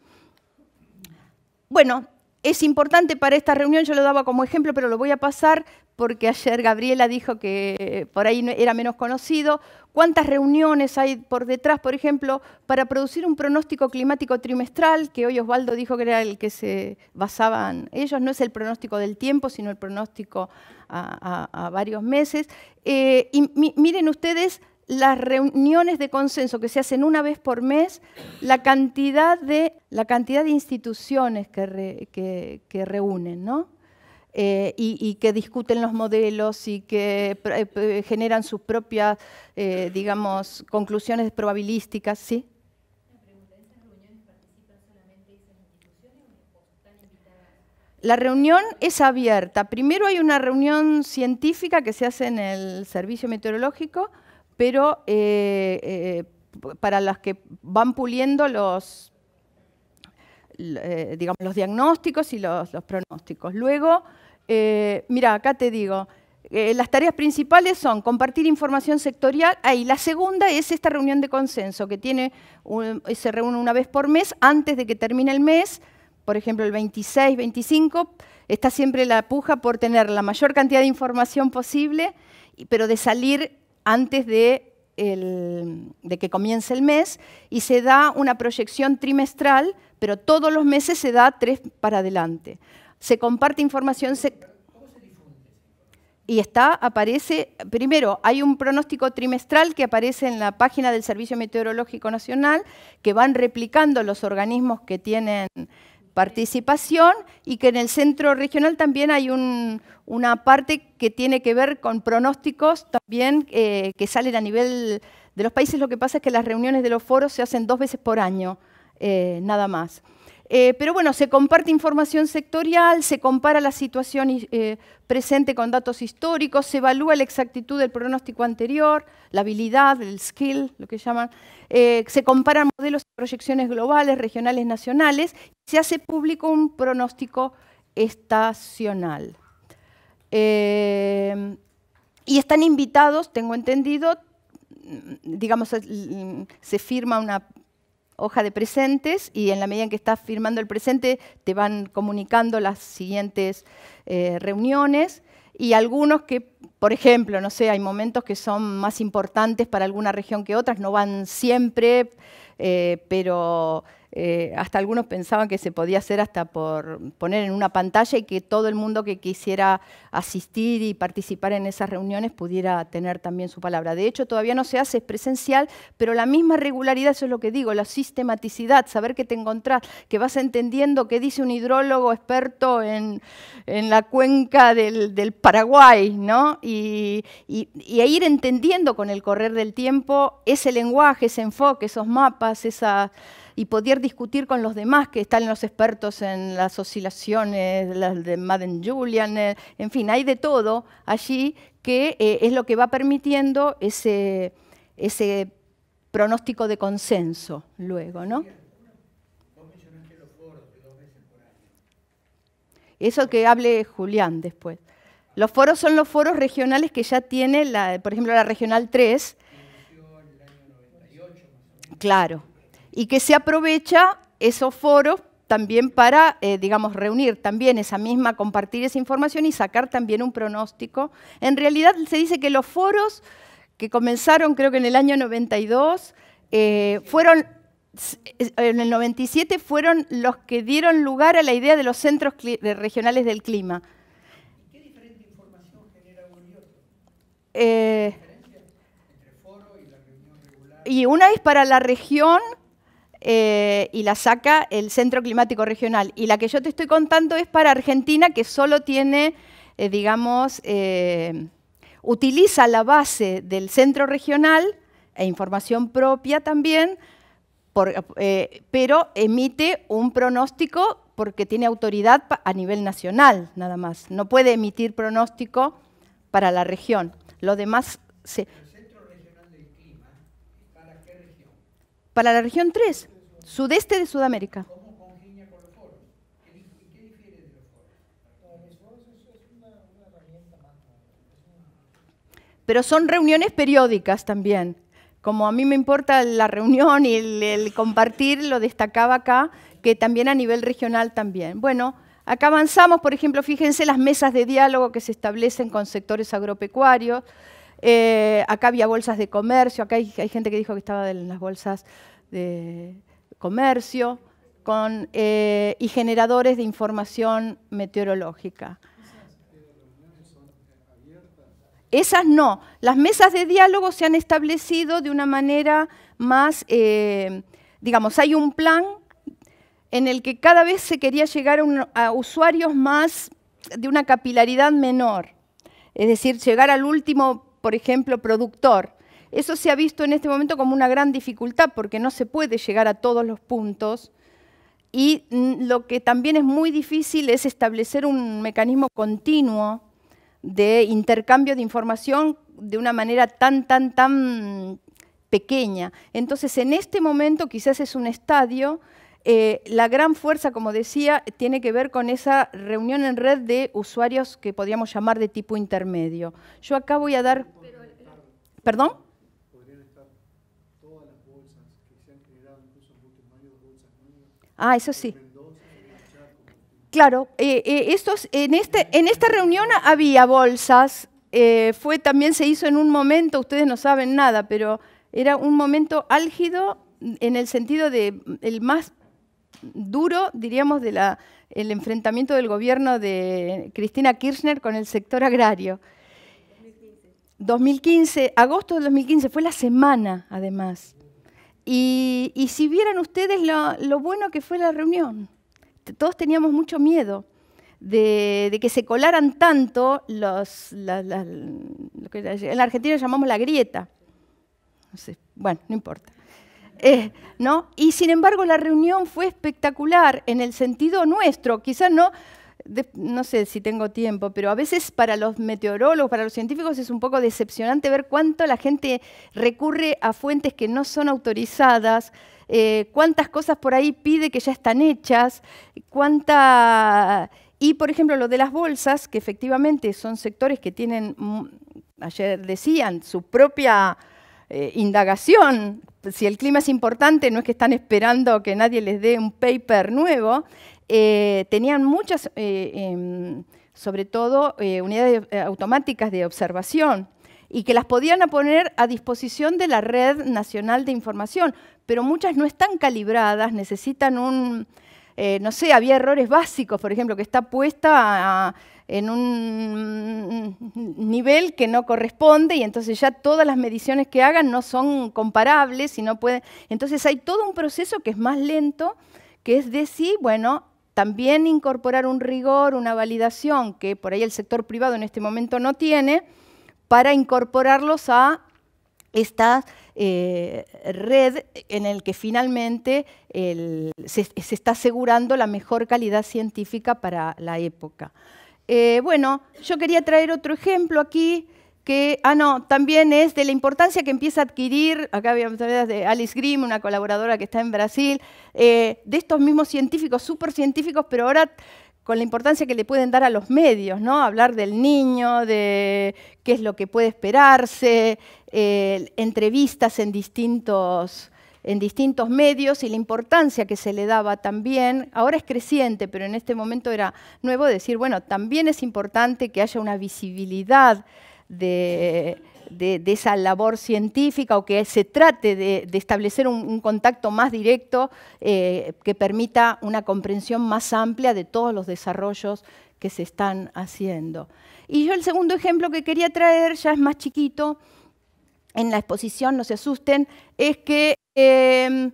Bueno, es importante para esta reunión, yo lo daba como ejemplo, pero lo voy a pasar porque ayer Gabriela dijo que por ahí era menos conocido. ¿Cuántas reuniones hay por detrás, por ejemplo, para producir un pronóstico climático trimestral, que hoy Osvaldo dijo que era el que se basaban ellos? No es el pronóstico del tiempo, sino el pronóstico a, varios meses. Eh, y miren ustedes las reuniones de consenso que se hacen una vez por mes, la cantidad de, la cantidad de instituciones que, que, reúnen, ¿no? Eh, y, que discuten los modelos y que eh, generan sus propias, eh, digamos, conclusiones probabilísticas, La reunión es abierta. Primero hay una reunión científica que se hace en el servicio meteorológico, pero eh, eh, para las que van puliendo los, eh, digamos, los diagnósticos y los, pronósticos. Luego, mira, acá te digo, las tareas principales son compartir información sectorial, ahí la segunda es esta reunión de consenso, que tiene se reúne una vez por mes antes de que termine el mes, por ejemplo, el 26, 25, está siempre la puja por tener la mayor cantidad de información posible, pero de salir antes de, que comience el mes y se da una proyección trimestral, pero todos los meses se da tres para adelante. Se comparte información... Se y está, aparece, primero, hay un pronóstico trimestral que aparece en la página del Servicio Meteorológico Nacional, que van replicando los organismos que tienen participación y que en el centro regional también hay una parte que tiene que ver con pronósticos también eh, que salen a nivel de los países. Lo que pasa es que las reuniones de los foros se hacen dos veces por año, eh, nada más. Eh, pero bueno, se comparte información sectorial, se compara la situación eh, presente con datos históricos, se evalúa la exactitud del pronóstico anterior, la habilidad, el skill, lo que llaman, eh, se comparan modelos y proyecciones globales, regionales, nacionales, se hace público un pronóstico estacional. y están invitados, tengo entendido, digamos, mm, se firma una hoja de presentes y en la medida en que estás firmando el presente te van comunicando las siguientes eh, reuniones y algunos que, por ejemplo, no sé, hay momentos que son más importantes para alguna región que otras, no van siempre, eh, pero eh, hasta algunos pensaban que se podía hacer hasta por poner en una pantalla y que todo el mundo que quisiera asistir y participar en esas reuniones pudiera tener también su palabra. De hecho, todavía no se hace, es presencial, pero la misma regularidad, eso es lo que digo, la sistematicidad, saber que te encontrás, que vas entendiendo qué dice un hidrólogo experto en, la cuenca del, Paraguay, ¿no? Y, y a ir entendiendo con el correr del tiempo ese lenguaje, ese enfoque, esos mapas, esa y poder discutir con los demás que están los expertos en las oscilaciones, las de Madden-Julian, eh, en fin, hay de todo allí que eh, es lo que va permitiendo ese, ese pronóstico de consenso luego, ¿no? Eso que hable Julián después. Los foros son los foros regionales que ya tiene, la, por ejemplo, la Regional 3. Claro y que se aprovecha esos foros también para, eh, digamos, reunir también esa misma, compartir esa información y sacar también un pronóstico. En realidad se dice que los foros que comenzaron creo que en el año 92, eh, fueron, eh, en el 97 fueron los que dieron lugar a la idea de los centros regionales del clima. ¿Qué diferente información genera y Y una es para la región eh, y la saca el Centro Climático Regional. Y la que yo te estoy contando es para Argentina, que solo tiene, eh, digamos, eh, utiliza la base del Centro Regional e información propia también, pero emite un pronóstico porque tiene autoridad a nivel nacional nada más. No puede emitir pronóstico para la región. Lo demás se, para la región 3 sudeste de Sudamérica. Pero son reuniones periódicas también. Como a mí me importa la reunión y el, compartir, lo destacaba acá, que también a nivel regional también. Bueno, Acá avanzamos, por ejemplo, fíjense las mesas de diálogo que se establecen con sectores agropecuarios. Eh, acá había bolsas de comercio, acá hay gente que dijo que estaba en las bolsas de, comercio con, eh, y generadores de información meteorológica. Esas no. Las mesas de diálogo se han establecido de una manera más, eh, digamos, hay un plan en el que cada vez se quería llegar a, usuarios más de una capilaridad menor, es decir, llegar al último, por ejemplo, productor. Eso se ha visto en este momento como una gran dificultad porque no se puede llegar a todos los puntos y mm, lo que también es muy difícil es establecer un mecanismo continuo de intercambio de información de una manera tan, tan, tan pequeña. Entonces, en este momento quizás es un estadio, eh, la gran fuerza, como decía, tiene que ver con esa reunión en red de usuarios que podríamos llamar de tipo intermedio. Yo acá voy a dar... ¿Perdón? Ah, eso sí. Claro, eh, eh, estos, en, este, en esta reunión había bolsas, eh, fue también se hizo en un momento, ustedes no saben nada, pero era un momento álgido en el sentido de el más duro, diríamos, del el enfrentamiento del gobierno de Cristina Kirchner con el sector agrario. 2015, agosto de 2015, fue la semana además. Y, si vieran ustedes lo, bueno que fue la reunión, todos teníamos mucho miedo de, que se colaran tanto los, en la Argentina llamamos la grieta. bueno, no importa. Eh, ¿no? Y sin embargo la reunión fue espectacular en el sentido nuestro, quizás no no sé si tengo tiempo, pero a veces para los meteorólogos, para los científicos es un poco decepcionante ver cuánto la gente recurre a fuentes que no son autorizadas, eh, cuántas cosas por ahí pide que ya están hechas, cuánta... Y, por ejemplo, lo de las bolsas, que efectivamente son sectores que tienen, mm, ayer decían, su propia eh, indagación. Si el clima es importante, no es que están esperando que nadie les dé un paper nuevo. Eh, tenían muchas, eh, em, sobre todo, eh, unidades automáticas de observación y que las podían poner a disposición de la Red Nacional de Información, pero muchas no están calibradas, necesitan un, no sé, había errores básicos, por ejemplo, que está puesta en un nivel que no corresponde y entonces ya todas las mediciones que hagan no son comparables y no pueden... Entonces hay todo un proceso que es más lento, que es decir, bueno, también incorporar un rigor, una validación que por ahí el sector privado en este momento no tiene, para incorporarlos a esta eh, red en el que finalmente se, está asegurando la mejor calidad científica para la época. Eh, bueno, yo quería traer otro ejemplo aquí que, ah, no, también es de la importancia que empieza a adquirir, acá habíamos hablado de Alice Grimm, una colaboradora que está en Brasil, eh, de estos mismos científicos, súper científicos, pero ahora con la importancia que le pueden dar a los medios, ¿no? Hablar del niño, de qué es lo que puede esperarse, eh, entrevistas en distintos, en distintos medios y la importancia que se le daba también. Ahora es creciente, pero en este momento era nuevo decir, bueno, también es importante que haya una visibilidad de, esa labor científica o que se trate de, establecer un, contacto más directo eh, que permita una comprensión más amplia de todos los desarrollos que se están haciendo. Y yo el segundo ejemplo que quería traer, ya es más chiquito, en la exposición, no se asusten, es que em,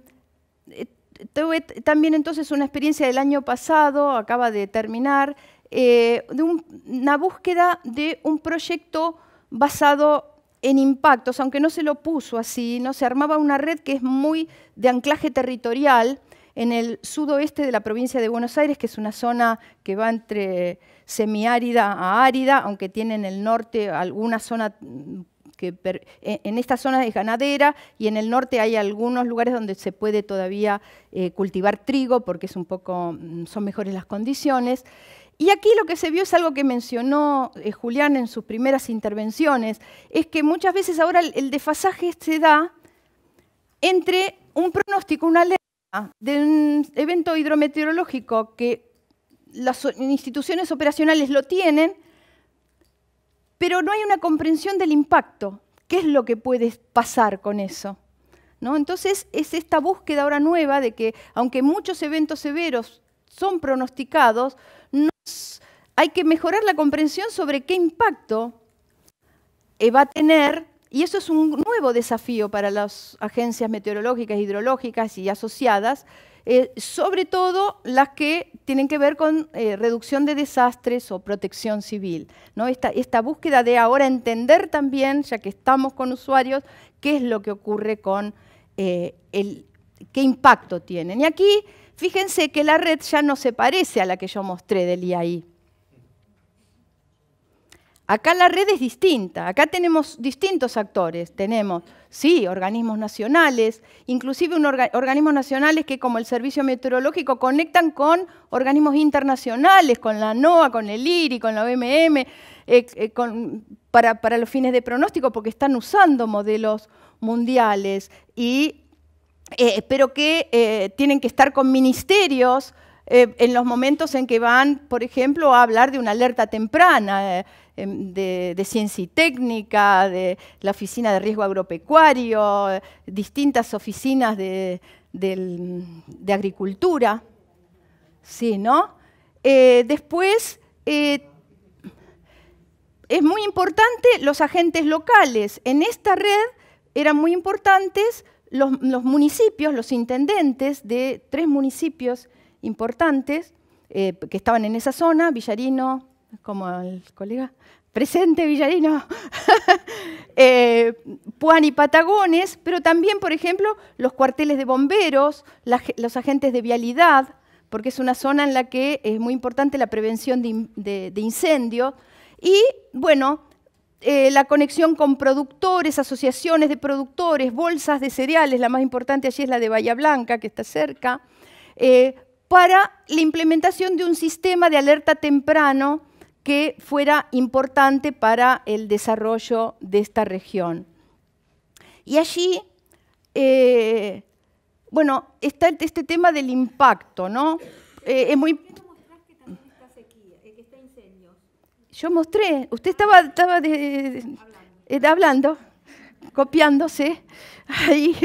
eh, tuve también entonces una experiencia del año pasado, acaba de terminar, eh, de una búsqueda de un proyecto basado en impactos, aunque no se lo puso así, ¿no? se armaba una red que es muy de anclaje territorial en el sudoeste de la provincia de Buenos Aires, que es una zona que va entre semiárida a árida, aunque tiene en el norte alguna zona mm, que e, en esta zona es ganadera y en el norte hay algunos lugares donde se puede todavía eh, cultivar trigo porque es un poco, mm, son mejores las condiciones. Y aquí lo que se vio es algo que mencionó eh, Julián en sus primeras intervenciones, es que muchas veces ahora el, desfasaje se da entre un pronóstico, una alerta de un evento hidrometeorológico que las instituciones operacionales lo tienen, pero no hay una comprensión del impacto. ¿Qué es lo que puede pasar con eso? ¿No? Entonces es esta búsqueda ahora nueva de que aunque muchos eventos severos son pronosticados, hay que mejorar la comprensión sobre qué impacto eh, va a tener, y eso es un nuevo desafío para las agencias meteorológicas, hidrológicas y asociadas, eh, sobre todo las que tienen que ver con eh, reducción de desastres o protección civil. ¿no? Esta, esta búsqueda de ahora entender también, ya que estamos con usuarios, qué es lo que ocurre con el, qué impacto tienen. Y aquí Fíjense que la red ya no se parece a la que yo mostré del IAI. Acá la red es distinta, acá tenemos distintos actores, tenemos, sí, organismos nacionales, inclusive un organismos nacionales que como el Servicio Meteorológico conectan con organismos internacionales, con la NOAA, con el IRI, con la OMM, eh, eh, para, para los fines de pronóstico, porque están usando modelos mundiales y eh, pero que eh, tienen que estar con ministerios eh, en los momentos en que van, por ejemplo, a hablar de una alerta temprana, eh, em, de, ciencia y técnica, de la oficina de riesgo agropecuario, distintas oficinas de, agricultura. después, es muy importante los agentes locales. En esta red eran muy importantes los, municipios, los intendentes de tres municipios importantes eh, que estaban en esa zona, Villarino, como el colega, presente Villarino, (laughs) eh, Puan y Patagones, pero también, por ejemplo, los cuarteles de bomberos, los agentes de vialidad, porque es una zona en la que es muy importante la prevención de, incendios, de incendio. Y bueno, eh, la conexión con productores, asociaciones de productores, bolsas de cereales, la más importante allí es la de Bahía Blanca, que está cerca, eh, para la implementación de un sistema de alerta temprano que fuera importante para el desarrollo de esta región. Y allí, eh, bueno, está este tema del impacto, ¿no? es muy Yo mostré, usted estaba, estaba de, eh, hablando, copiándose ahí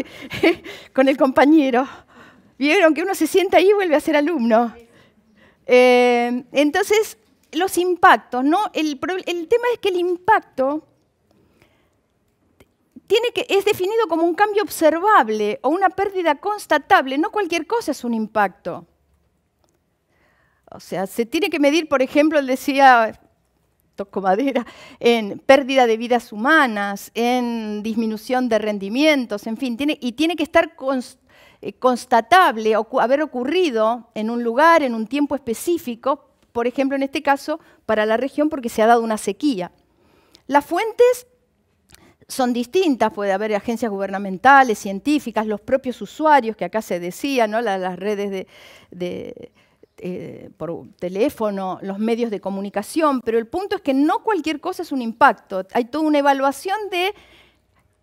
(laughs) con el compañero. Vieron que uno se sienta ahí y vuelve a ser alumno. Eh, entonces, los impactos, ¿no? El, tema es que el impacto tiene que, es definido como un cambio observable o una pérdida constatable. No cualquier cosa es un impacto. O sea, se tiene que medir, por ejemplo, él decía, toco (laughs) madera, en pérdida de vidas humanas, en disminución de rendimientos, en fin, tiene, y tiene que estar eh, constatable, haber ocurrido en un lugar, en un tiempo específico, por ejemplo, en este caso, para la región porque se ha dado una sequía. Las fuentes son distintas, puede haber agencias gubernamentales, científicas, los propios usuarios, que acá se decía, las, redes de eh, por teléfono, los medios de comunicación, pero el punto es que no cualquier cosa es un impacto. Hay toda una evaluación de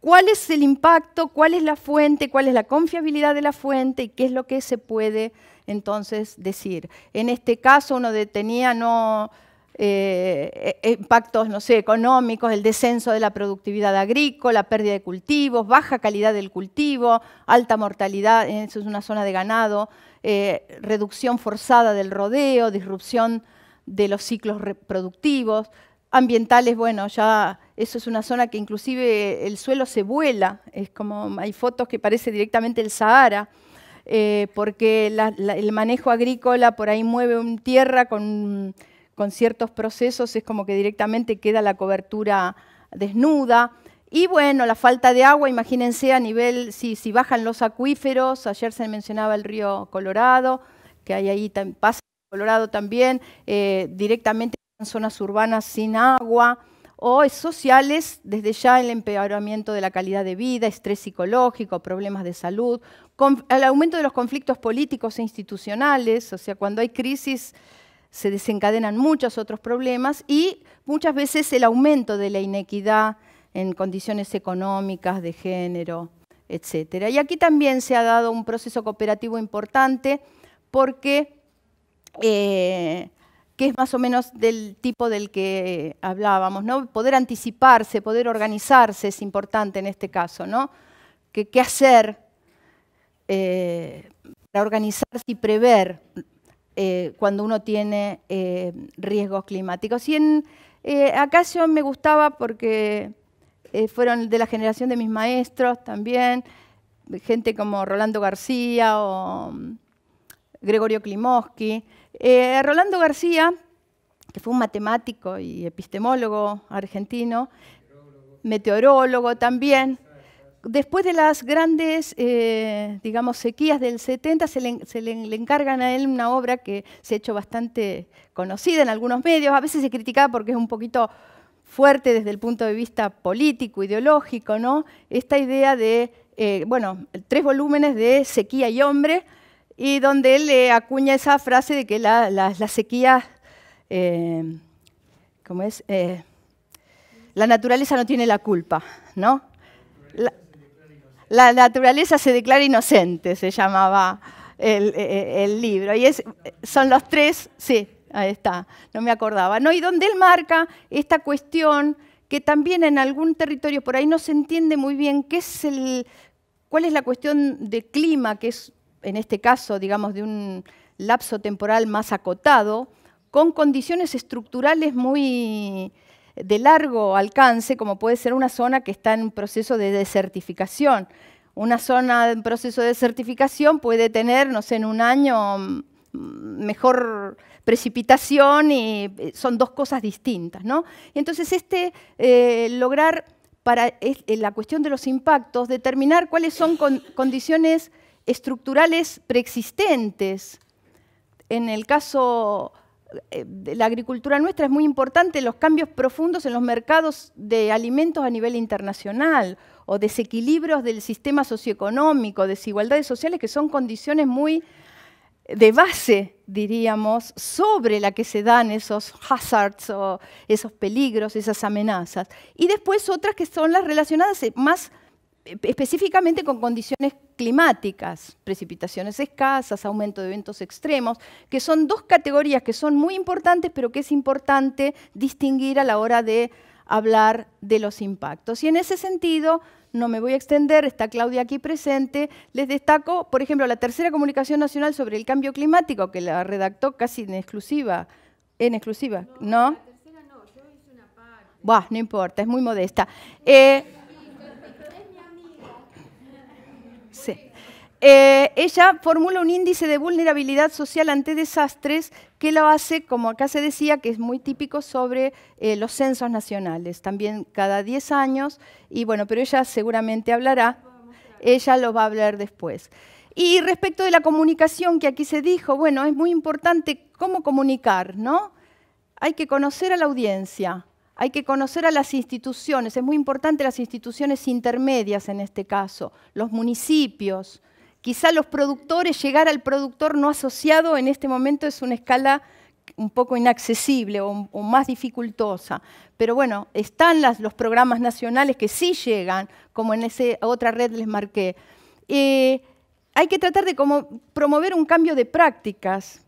cuál es el impacto, cuál es la fuente, cuál es la confiabilidad de la fuente y qué es lo que se puede entonces decir. En este caso uno detenía no... Eh, e-, impactos no sé, económicos, el descenso de la productividad agrícola, pérdida de cultivos, baja calidad del cultivo, alta mortalidad, eso es una zona de ganado, eh, reducción forzada del rodeo, disrupción de los ciclos reproductivos, ambientales, bueno, ya eso es una zona que inclusive el suelo se vuela, es como hay fotos que parece directamente el Sahara, eh, porque el manejo agrícola por ahí mueve un tierra con ciertos procesos, es como que directamente queda la cobertura desnuda. Y bueno, la falta de agua, imagínense a nivel, si, bajan los acuíferos, ayer se mencionaba el río Colorado, que hay ahí, pasa Colorado también, eh, directamente en zonas urbanas sin agua, o sociales, desde ya el empeoramiento de la calidad de vida, estrés psicológico, problemas de salud, con, el aumento de los conflictos políticos e institucionales, o sea, cuando hay crisis se desencadenan muchos otros problemas y muchas veces el aumento de la inequidad en condiciones económicas, de género, etc. Y aquí también se ha dado un proceso cooperativo importante porque eh, es más o menos del tipo del que hablábamos, ¿no? Poder anticiparse, poder organizarse es importante en este caso, ¿no? ¿Qué, hacer eh, para organizarse y prever eh, cuando uno tiene riesgos climáticos? Y en, acá yo me gustaba porque eh, fueron de la generación de mis maestros también, gente como Rolando García o mm, Gregorio Klimoski. Eh, Rolando García, que fue un matemático y epistemólogo argentino, meteorólogo, también. Después de las grandes, eh, digamos, sequías del 70, se, le, le, encargan a él una obra que se ha hecho bastante conocida en algunos medios. A veces se criticaba porque es un poquito fuerte desde el punto de vista político, ideológico, ¿no? Esta idea de, eh, bueno, tres volúmenes de sequía y hombre, y donde él acuña esa frase de que la, sequía, eh, ¿cómo es? Eh, la naturaleza no tiene la culpa, ¿no? La, naturaleza se declara inocente, se llamaba el, libro. Y es, son los tres, sí. Ahí está, no me acordaba. No, y donde él marca esta cuestión que también en algún territorio por ahí no se entiende muy bien qué es el, cuál es la cuestión de clima, que es en este caso, digamos, de un lapso temporal más acotado, con condiciones estructurales muy de largo alcance, como puede ser una zona que está en proceso de desertificación. Una zona en proceso de desertificación puede tener, no sé, en un año mejor precipitación y eh, son dos cosas distintas. ¿no? Entonces, este eh, lograr para eh, la cuestión de los impactos, determinar cuáles son condiciones estructurales preexistentes. En el caso de la agricultura nuestra es muy importante los cambios profundos en los mercados de alimentos a nivel internacional o desequilibrios del sistema socioeconómico, desigualdades sociales que son condiciones muy de base, diríamos, sobre la que se dan esos hazards o esos peligros, esas amenazas. Y después otras que son las relacionadas eh, más eh, específicamente con condiciones climáticas, precipitaciones escasas, aumento de eventos extremos, que son dos categorías que son muy importantes, pero que es importante distinguir a la hora de hablar de los impactos. Y en ese sentido, no me voy a extender, está Claudia aquí presente. Les destaco, por ejemplo, la tercera comunicación nacional sobre el cambio climático, que la redactó casi en exclusiva. En exclusiva, ¿no? ¿no? La tercera no, yo hice una parte. no importa, es muy modesta. Eh, sí. Eh, ella formula un índice de vulnerabilidad social ante desastres que lo hace, como acá se decía, que es muy típico sobre eh, los censos nacionales, también cada 10 años, y bueno, pero ella seguramente hablará, ella lo va a hablar después. Y respecto de la comunicación que aquí se dijo, bueno, es muy importante cómo comunicar, ¿no? Hay que conocer a la audiencia, hay que conocer a las instituciones, es muy importante las instituciones intermedias en este caso, los municipios, Quizá los productores, llegar al productor no asociado en este momento es una escala un poco inaccesible o, más dificultosa. Pero bueno, están los programas nacionales que sí llegan, como en esa otra red les marqué. Eh, hay que tratar de promover un cambio de prácticas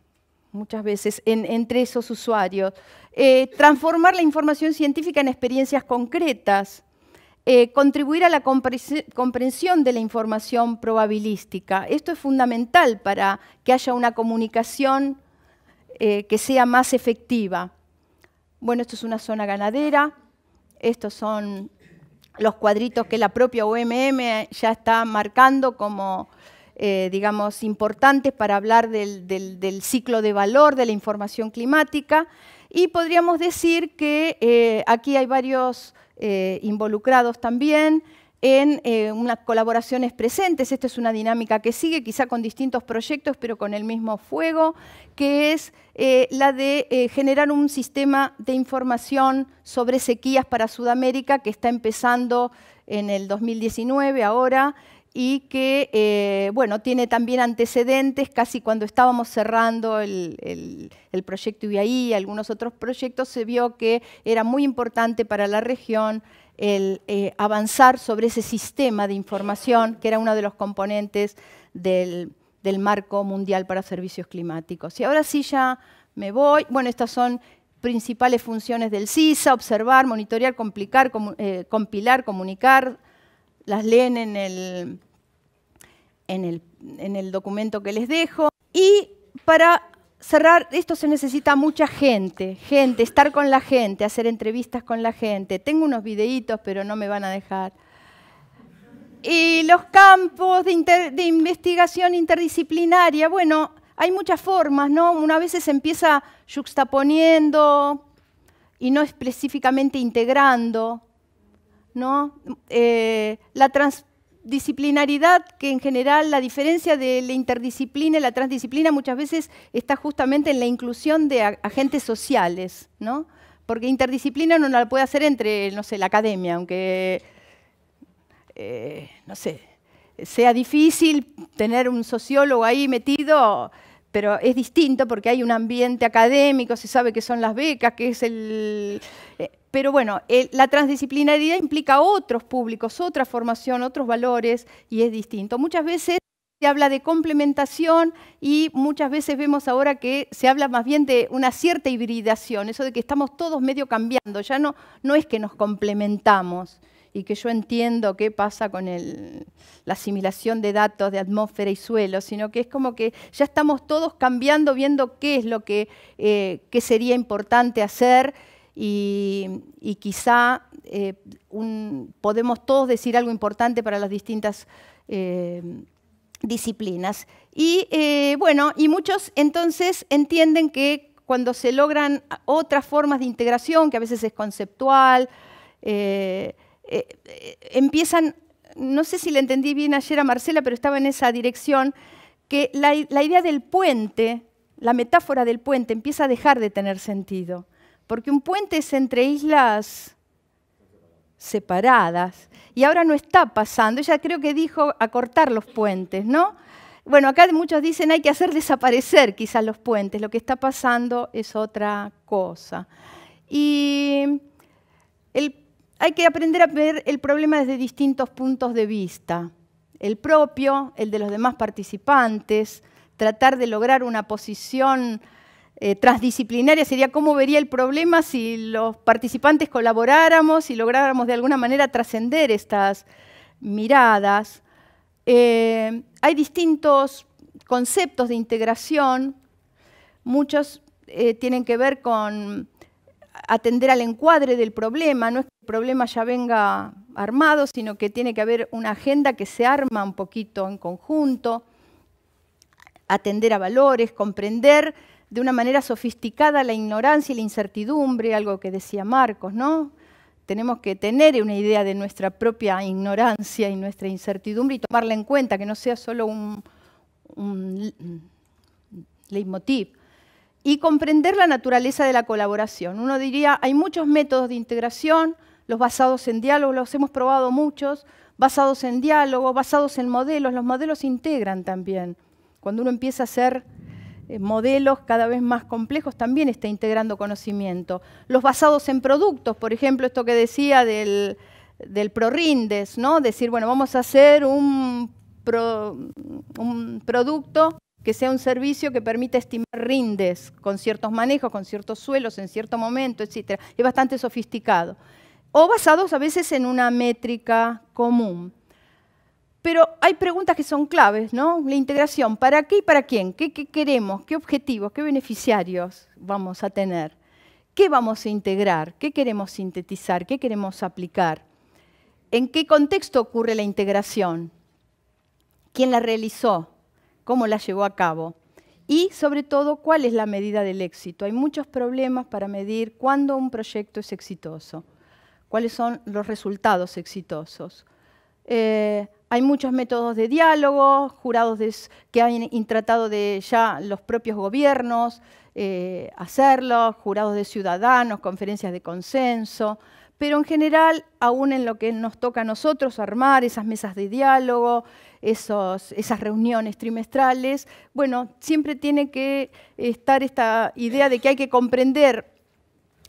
muchas veces entre esos usuarios, eh, transformar la información científica en experiencias concretas, eh, contribuir a la comprensión de la información probabilística. Esto es fundamental para que haya una comunicación eh, que sea más efectiva. Bueno, esto es una zona ganadera, estos son los cuadritos que la propia OMM ya está marcando como, eh, digamos, importantes para hablar del, ciclo de valor de la información climática. Y podríamos decir que aquí hay varios eh, involucrados también en eh, unas colaboraciones presentes. Esta es una dinámica que sigue, quizá con distintos proyectos, pero con el mismo fuego, que es eh, la de generar un sistema de información sobre sequías para Sudamérica que está empezando en el 2019 ahora y que, eh, bueno, tiene también antecedentes, casi cuando estábamos cerrando el, el, proyecto IBI y algunos otros proyectos, se vio que era muy importante para la región el eh, avanzar sobre ese sistema de información, que era uno de los componentes del, marco mundial para servicios climáticos. Y ahora sí ya me voy. Bueno, estas son principales funciones del CISA, observar, monitorear, complicar, eh, compilar, comunicar, las leen en el, en el, documento que les dejo. Y para cerrar, esto se necesita mucha gente, gente, estar con la gente, hacer entrevistas con la gente. Tengo unos videitos, pero no me van a dejar. Y los campos de, de investigación interdisciplinaria, bueno, hay muchas formas, ¿no? Una vez se empieza juxtaponiendo y no específicamente integrando. ¿no? Eh, la transdisciplinaridad, que en general la diferencia de la interdisciplina y la transdisciplina muchas veces está justamente en la inclusión de agentes sociales, ¿no? Porque interdisciplina no la puede hacer entre, no sé, la academia, aunque, eh, no sé, sea difícil tener un sociólogo ahí metido, pero es distinto porque hay un ambiente académico, se sabe que son las becas, qué es el... Eh, pero bueno, la transdisciplinaridad implica otros públicos, otra formación, otros valores y es distinto. Muchas veces se habla de complementación y muchas veces vemos ahora que se habla más bien de una cierta hibridación, eso de que estamos todos medio cambiando, ya no, no es que nos complementamos y que yo entiendo qué pasa con la asimilación de datos de atmósfera y suelo, sino que es como que ya estamos todos cambiando, viendo qué es lo que eh, sería importante hacer y, quizá eh, podemos todos decir algo importante para las distintas... Eh, disciplinas. Y bueno, y muchos entonces entienden que cuando se logran otras formas de integración, que a veces es conceptual, eh, eh, empiezan, no sé si le entendí bien ayer a Marcela, pero estaba en esa dirección, que la, idea del puente, la metáfora del puente, empieza a dejar de tener sentido, porque un puente es entre islas separadas, y ahora no está pasando. Ella creo que dijo acortar los puentes, ¿no? Bueno, acá muchos dicen hay que hacer desaparecer quizás los puentes, lo que está pasando es otra cosa. Y el hay que aprender a ver el problema desde distintos puntos de vista. El propio, el de los demás participantes, tratar de lograr una posición eh, transdisciplinaria sería cómo vería el problema si los participantes colaboráramos y lográramos de alguna manera trascender estas miradas. Eh, hay distintos conceptos de integración, muchos eh, tienen que ver con atender al encuadre del problema, no problema ya venga armado, sino que tiene que haber una agenda que se arma un poquito en conjunto, atender a valores, comprender de una manera sofisticada la ignorancia y la incertidumbre, algo que decía Marcos, ¿no? Tenemos que tener una idea de nuestra propia ignorancia y nuestra incertidumbre y tomarla en cuenta, que no sea solo un, un leitmotiv y comprender la naturaleza de la colaboración. Uno diría, hay muchos métodos de integración, los basados en diálogos, los hemos probado muchos, basados en diálogo, basados en modelos, los modelos integran también. Cuando uno empieza a hacer eh, modelos cada vez más complejos, también está integrando conocimiento. Los basados en productos, por ejemplo, esto que decía del, del ProRindes, ¿no? Decir, bueno, vamos a hacer un, un producto que sea un servicio que permita estimar rindes con ciertos manejos, con ciertos suelos en cierto momento, etc. Es bastante sofisticado o basados a veces en una métrica común. Pero hay preguntas que son claves, ¿no? La integración, ¿para qué y para quién? ¿Qué, queremos? ¿Qué objetivos? ¿Qué beneficiarios vamos a tener? ¿Qué vamos a integrar? ¿Qué queremos sintetizar? ¿Qué queremos aplicar? ¿En qué contexto ocurre la integración? ¿Quién la realizó? ¿Cómo la llevó a cabo? Y sobre todo, ¿cuál es la medida del éxito? Hay muchos problemas para medir cuándo un proyecto es exitoso cuáles son los resultados exitosos. Eh, hay muchos métodos de diálogo, jurados que han tratado de ya los propios gobiernos eh, hacerlo, jurados de ciudadanos, conferencias de consenso, pero en general, aún en lo que nos toca a nosotros armar esas mesas de diálogo, esos, esas reuniones trimestrales, bueno, siempre tiene que estar esta idea de que hay que comprender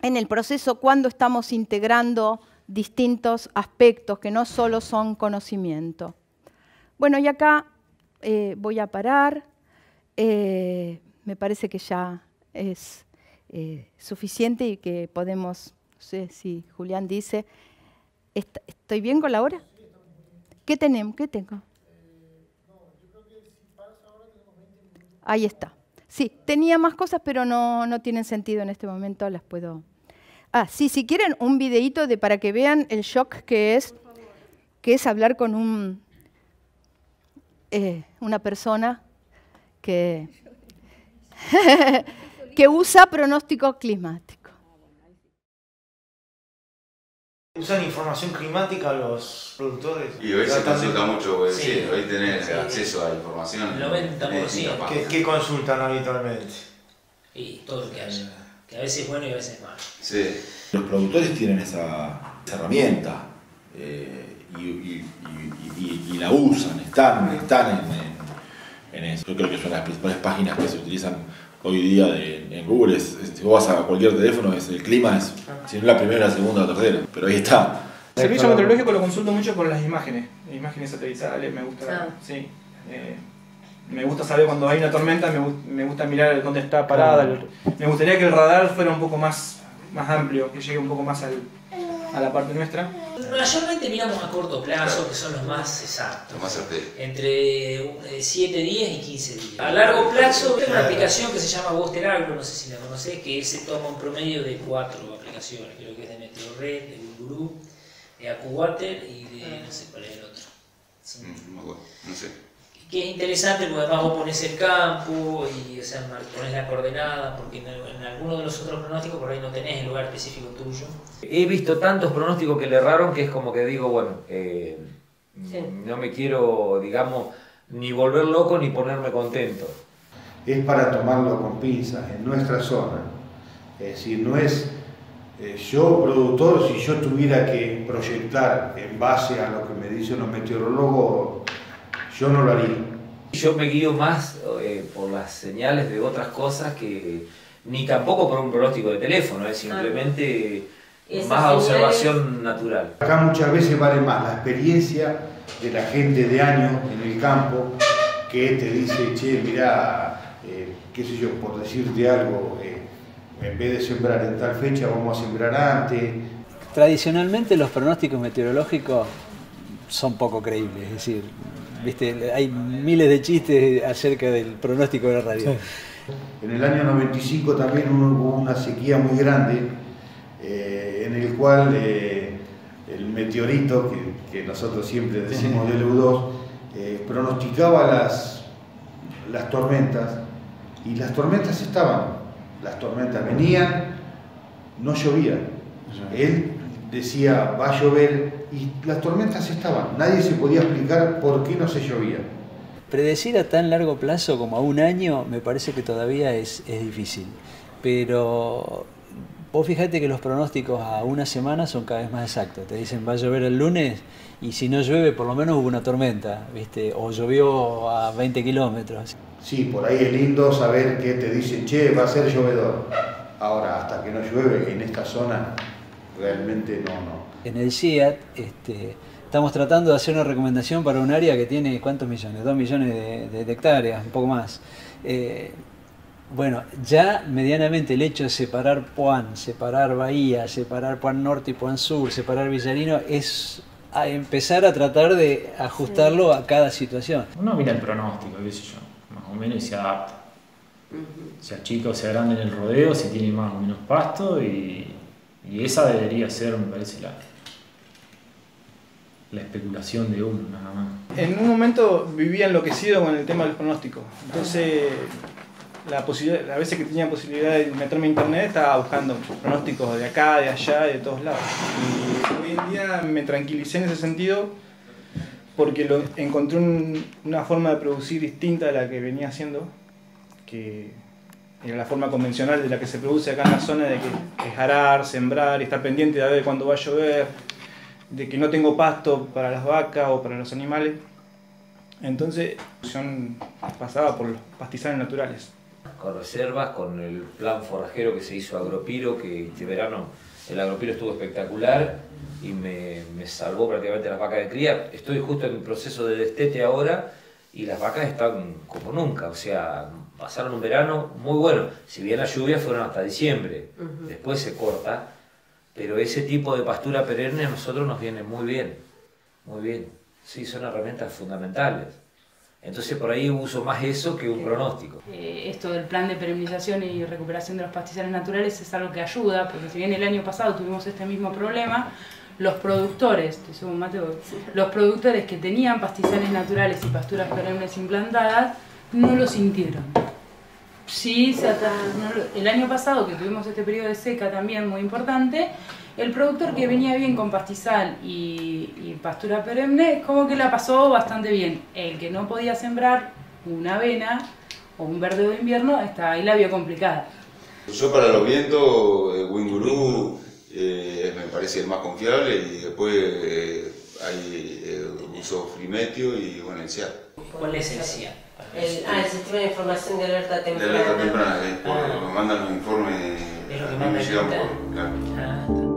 en el proceso cuando estamos integrando distintos aspectos que no solo son conocimiento. Bueno, y acá eh, voy a parar. Eh, me parece que ya es eh, suficiente y que podemos, no sé si Julián dice, ¿estoy bien con la hora? ¿Qué tenemos? ¿Qué tengo? Ahí está. Sí, tenía más cosas, pero no, no tienen sentido en este momento, las puedo Ah, sí, si quieren un videíto de para que vean el shock que es, que es hablar con un, eh, una persona que, (laughs) que usa pronóstico climático. Usan información climática los productores. Y hoy se consulta mucho Sí. hoy tenés acceso a la información. 90%. ¿Qué, consultan habitualmente? Y todo lo que que a veces es bueno y a veces es malo. Sí. Los productores tienen esa, herramienta eh, y, la usan, están, están en, eso. Yo creo que son las principales páginas que se utilizan hoy día en Google. si vos vas a cualquier teléfono, es, el clima es si no la primera, la segunda, la tercera, pero ahí está. El servicio meteorológico lo consulto mucho con las imágenes, imágenes satelitales, me gusta. Sí. Eh, me gusta saber cuando hay una tormenta, me, gusta mirar dónde está parada. me gustaría que el radar fuera un poco más, más amplio, que llegue un poco más al, a la parte nuestra. Mayormente miramos a corto plazo, que son los más exactos. más Entre 7 eh, días y 15 días. A largo plazo, tengo una aplicación que se llama Booster Agro, no sé si la conoces, que se toma un promedio de cuatro aplicaciones, creo que es de Red, de Guru, de Acuwater y de ah. no sé cuál es el otro. Mm, no sé que es interesante porque además pones el campo y pones la coordenada, porque en, en, alguno de los otros pronósticos por ahí no tenés el lugar específico tuyo. He visto tantos pronósticos que le erraron que es como que digo, bueno, eh, no me quiero, digamos, ni volver loco ni ponerme contento. Es para tomarlo con pinzas en nuestra zona. Es decir, no es eh, yo, productor, si yo tuviera que proyectar en base a lo que me dicen los meteorólogos yo no lo haría. Yo me guío más eh, por las señales de otras cosas que ni tampoco por un pronóstico de teléfono, es simplemente más observación natural. Acá muchas veces vale más la experiencia de la gente de años en el campo que te dice, che, mirá, eh, qué sé yo, por decirte algo, eh, en vez de sembrar en tal fecha, vamos a sembrar antes. Tradicionalmente los pronósticos meteorológicos son poco creíbles, es decir, ¿viste? Hay miles de chistes acerca del pronóstico de la radio. En el año 95 también hubo una sequía muy grande eh, en el cual eh, el meteorito, que, nosotros siempre decimos del 2 eh, pronosticaba las, las tormentas y las tormentas estaban. Las tormentas venían, no llovía. Él decía, va a llover, y las tormentas estaban. Nadie se podía explicar por qué no se llovía. Predecir a tan largo plazo como a un año me parece que todavía es, es difícil. Pero vos fíjate que los pronósticos a una semana son cada vez más exactos. Te dicen va a llover el lunes y si no llueve por lo menos hubo una tormenta, ¿viste? O llovió a 20 kilómetros. Sí, por ahí es lindo saber que te dicen, che, va a ser llovedor. Ahora, hasta que no llueve en esta zona, realmente no, no en el CIAT, este, estamos tratando de hacer una recomendación para un área que tiene, ¿cuántos millones? Dos millones de, hectáreas, un poco más. Eh, bueno, ya medianamente el hecho de separar Puan, separar Bahía, separar Puan Norte y Puan Sur, separar Villarino, es empezar a tratar de ajustarlo a cada situación. Uno mira el pronóstico, qué sé yo, más o menos, y se adapta. sea, chico o se agranda en el rodeo, si tiene más o menos pasto, y esa debería ser, me parece, la, la especulación de uno, nada más. En un momento vivía enloquecido con el tema de los pronósticos, entonces la posibilidad, a veces que tenía posibilidad de meterme a internet estaba buscando pronósticos de acá, de allá, de todos lados. Y hoy en día me tranquilicé en ese sentido porque encontré una forma de producir distinta a la que venía haciendo, que era la forma convencional de la que se produce acá en la zona de que es arar, sembrar, estar pendiente de a ver cuándo va a llover, de que no tengo pasto para las vacas o para los animales. Entonces, pasaba por los pastizales naturales. Con reservas, con el plan forrajero que se hizo Agropiro, que este verano el Agropiro estuvo espectacular y me, salvó prácticamente las vacas de cría. Estoy justo en el proceso de destete ahora y las vacas están como nunca, o sea, pasaron un verano muy bueno. Si bien las lluvias fueron hasta diciembre, después se corta pero ese tipo de pastura perenne a nosotros nos viene muy bien, muy bien. Sí, son herramientas fundamentales. Entonces por ahí uso más eso que un pronóstico. Eh, esto del plan de perennización y recuperación de los pastizales naturales es algo que ayuda, porque si bien el año pasado tuvimos este mismo problema, los productores, te subo Mateo, los productores que tenían pastizales naturales y pasturas perennes implantadas no lo sintieron. Sí, el año pasado que tuvimos este periodo de seca también muy importante, el productor que venía bien con pastizal y, pastura perenne, como que la pasó bastante bien. El que no podía sembrar una avena o un verde de invierno, está ahí la vio complicada. Yo para los vientos, eh, Winguru eh, me parece el más confiable y después eh, hay eh, uso Frimetio y bueno, ¿Cuál es el CIA? ah, el Sistema de Información de Alerta Temprana. De Alerta Temprana, que ah. mandan los informes. Es lo que mandan. Claro. Ah.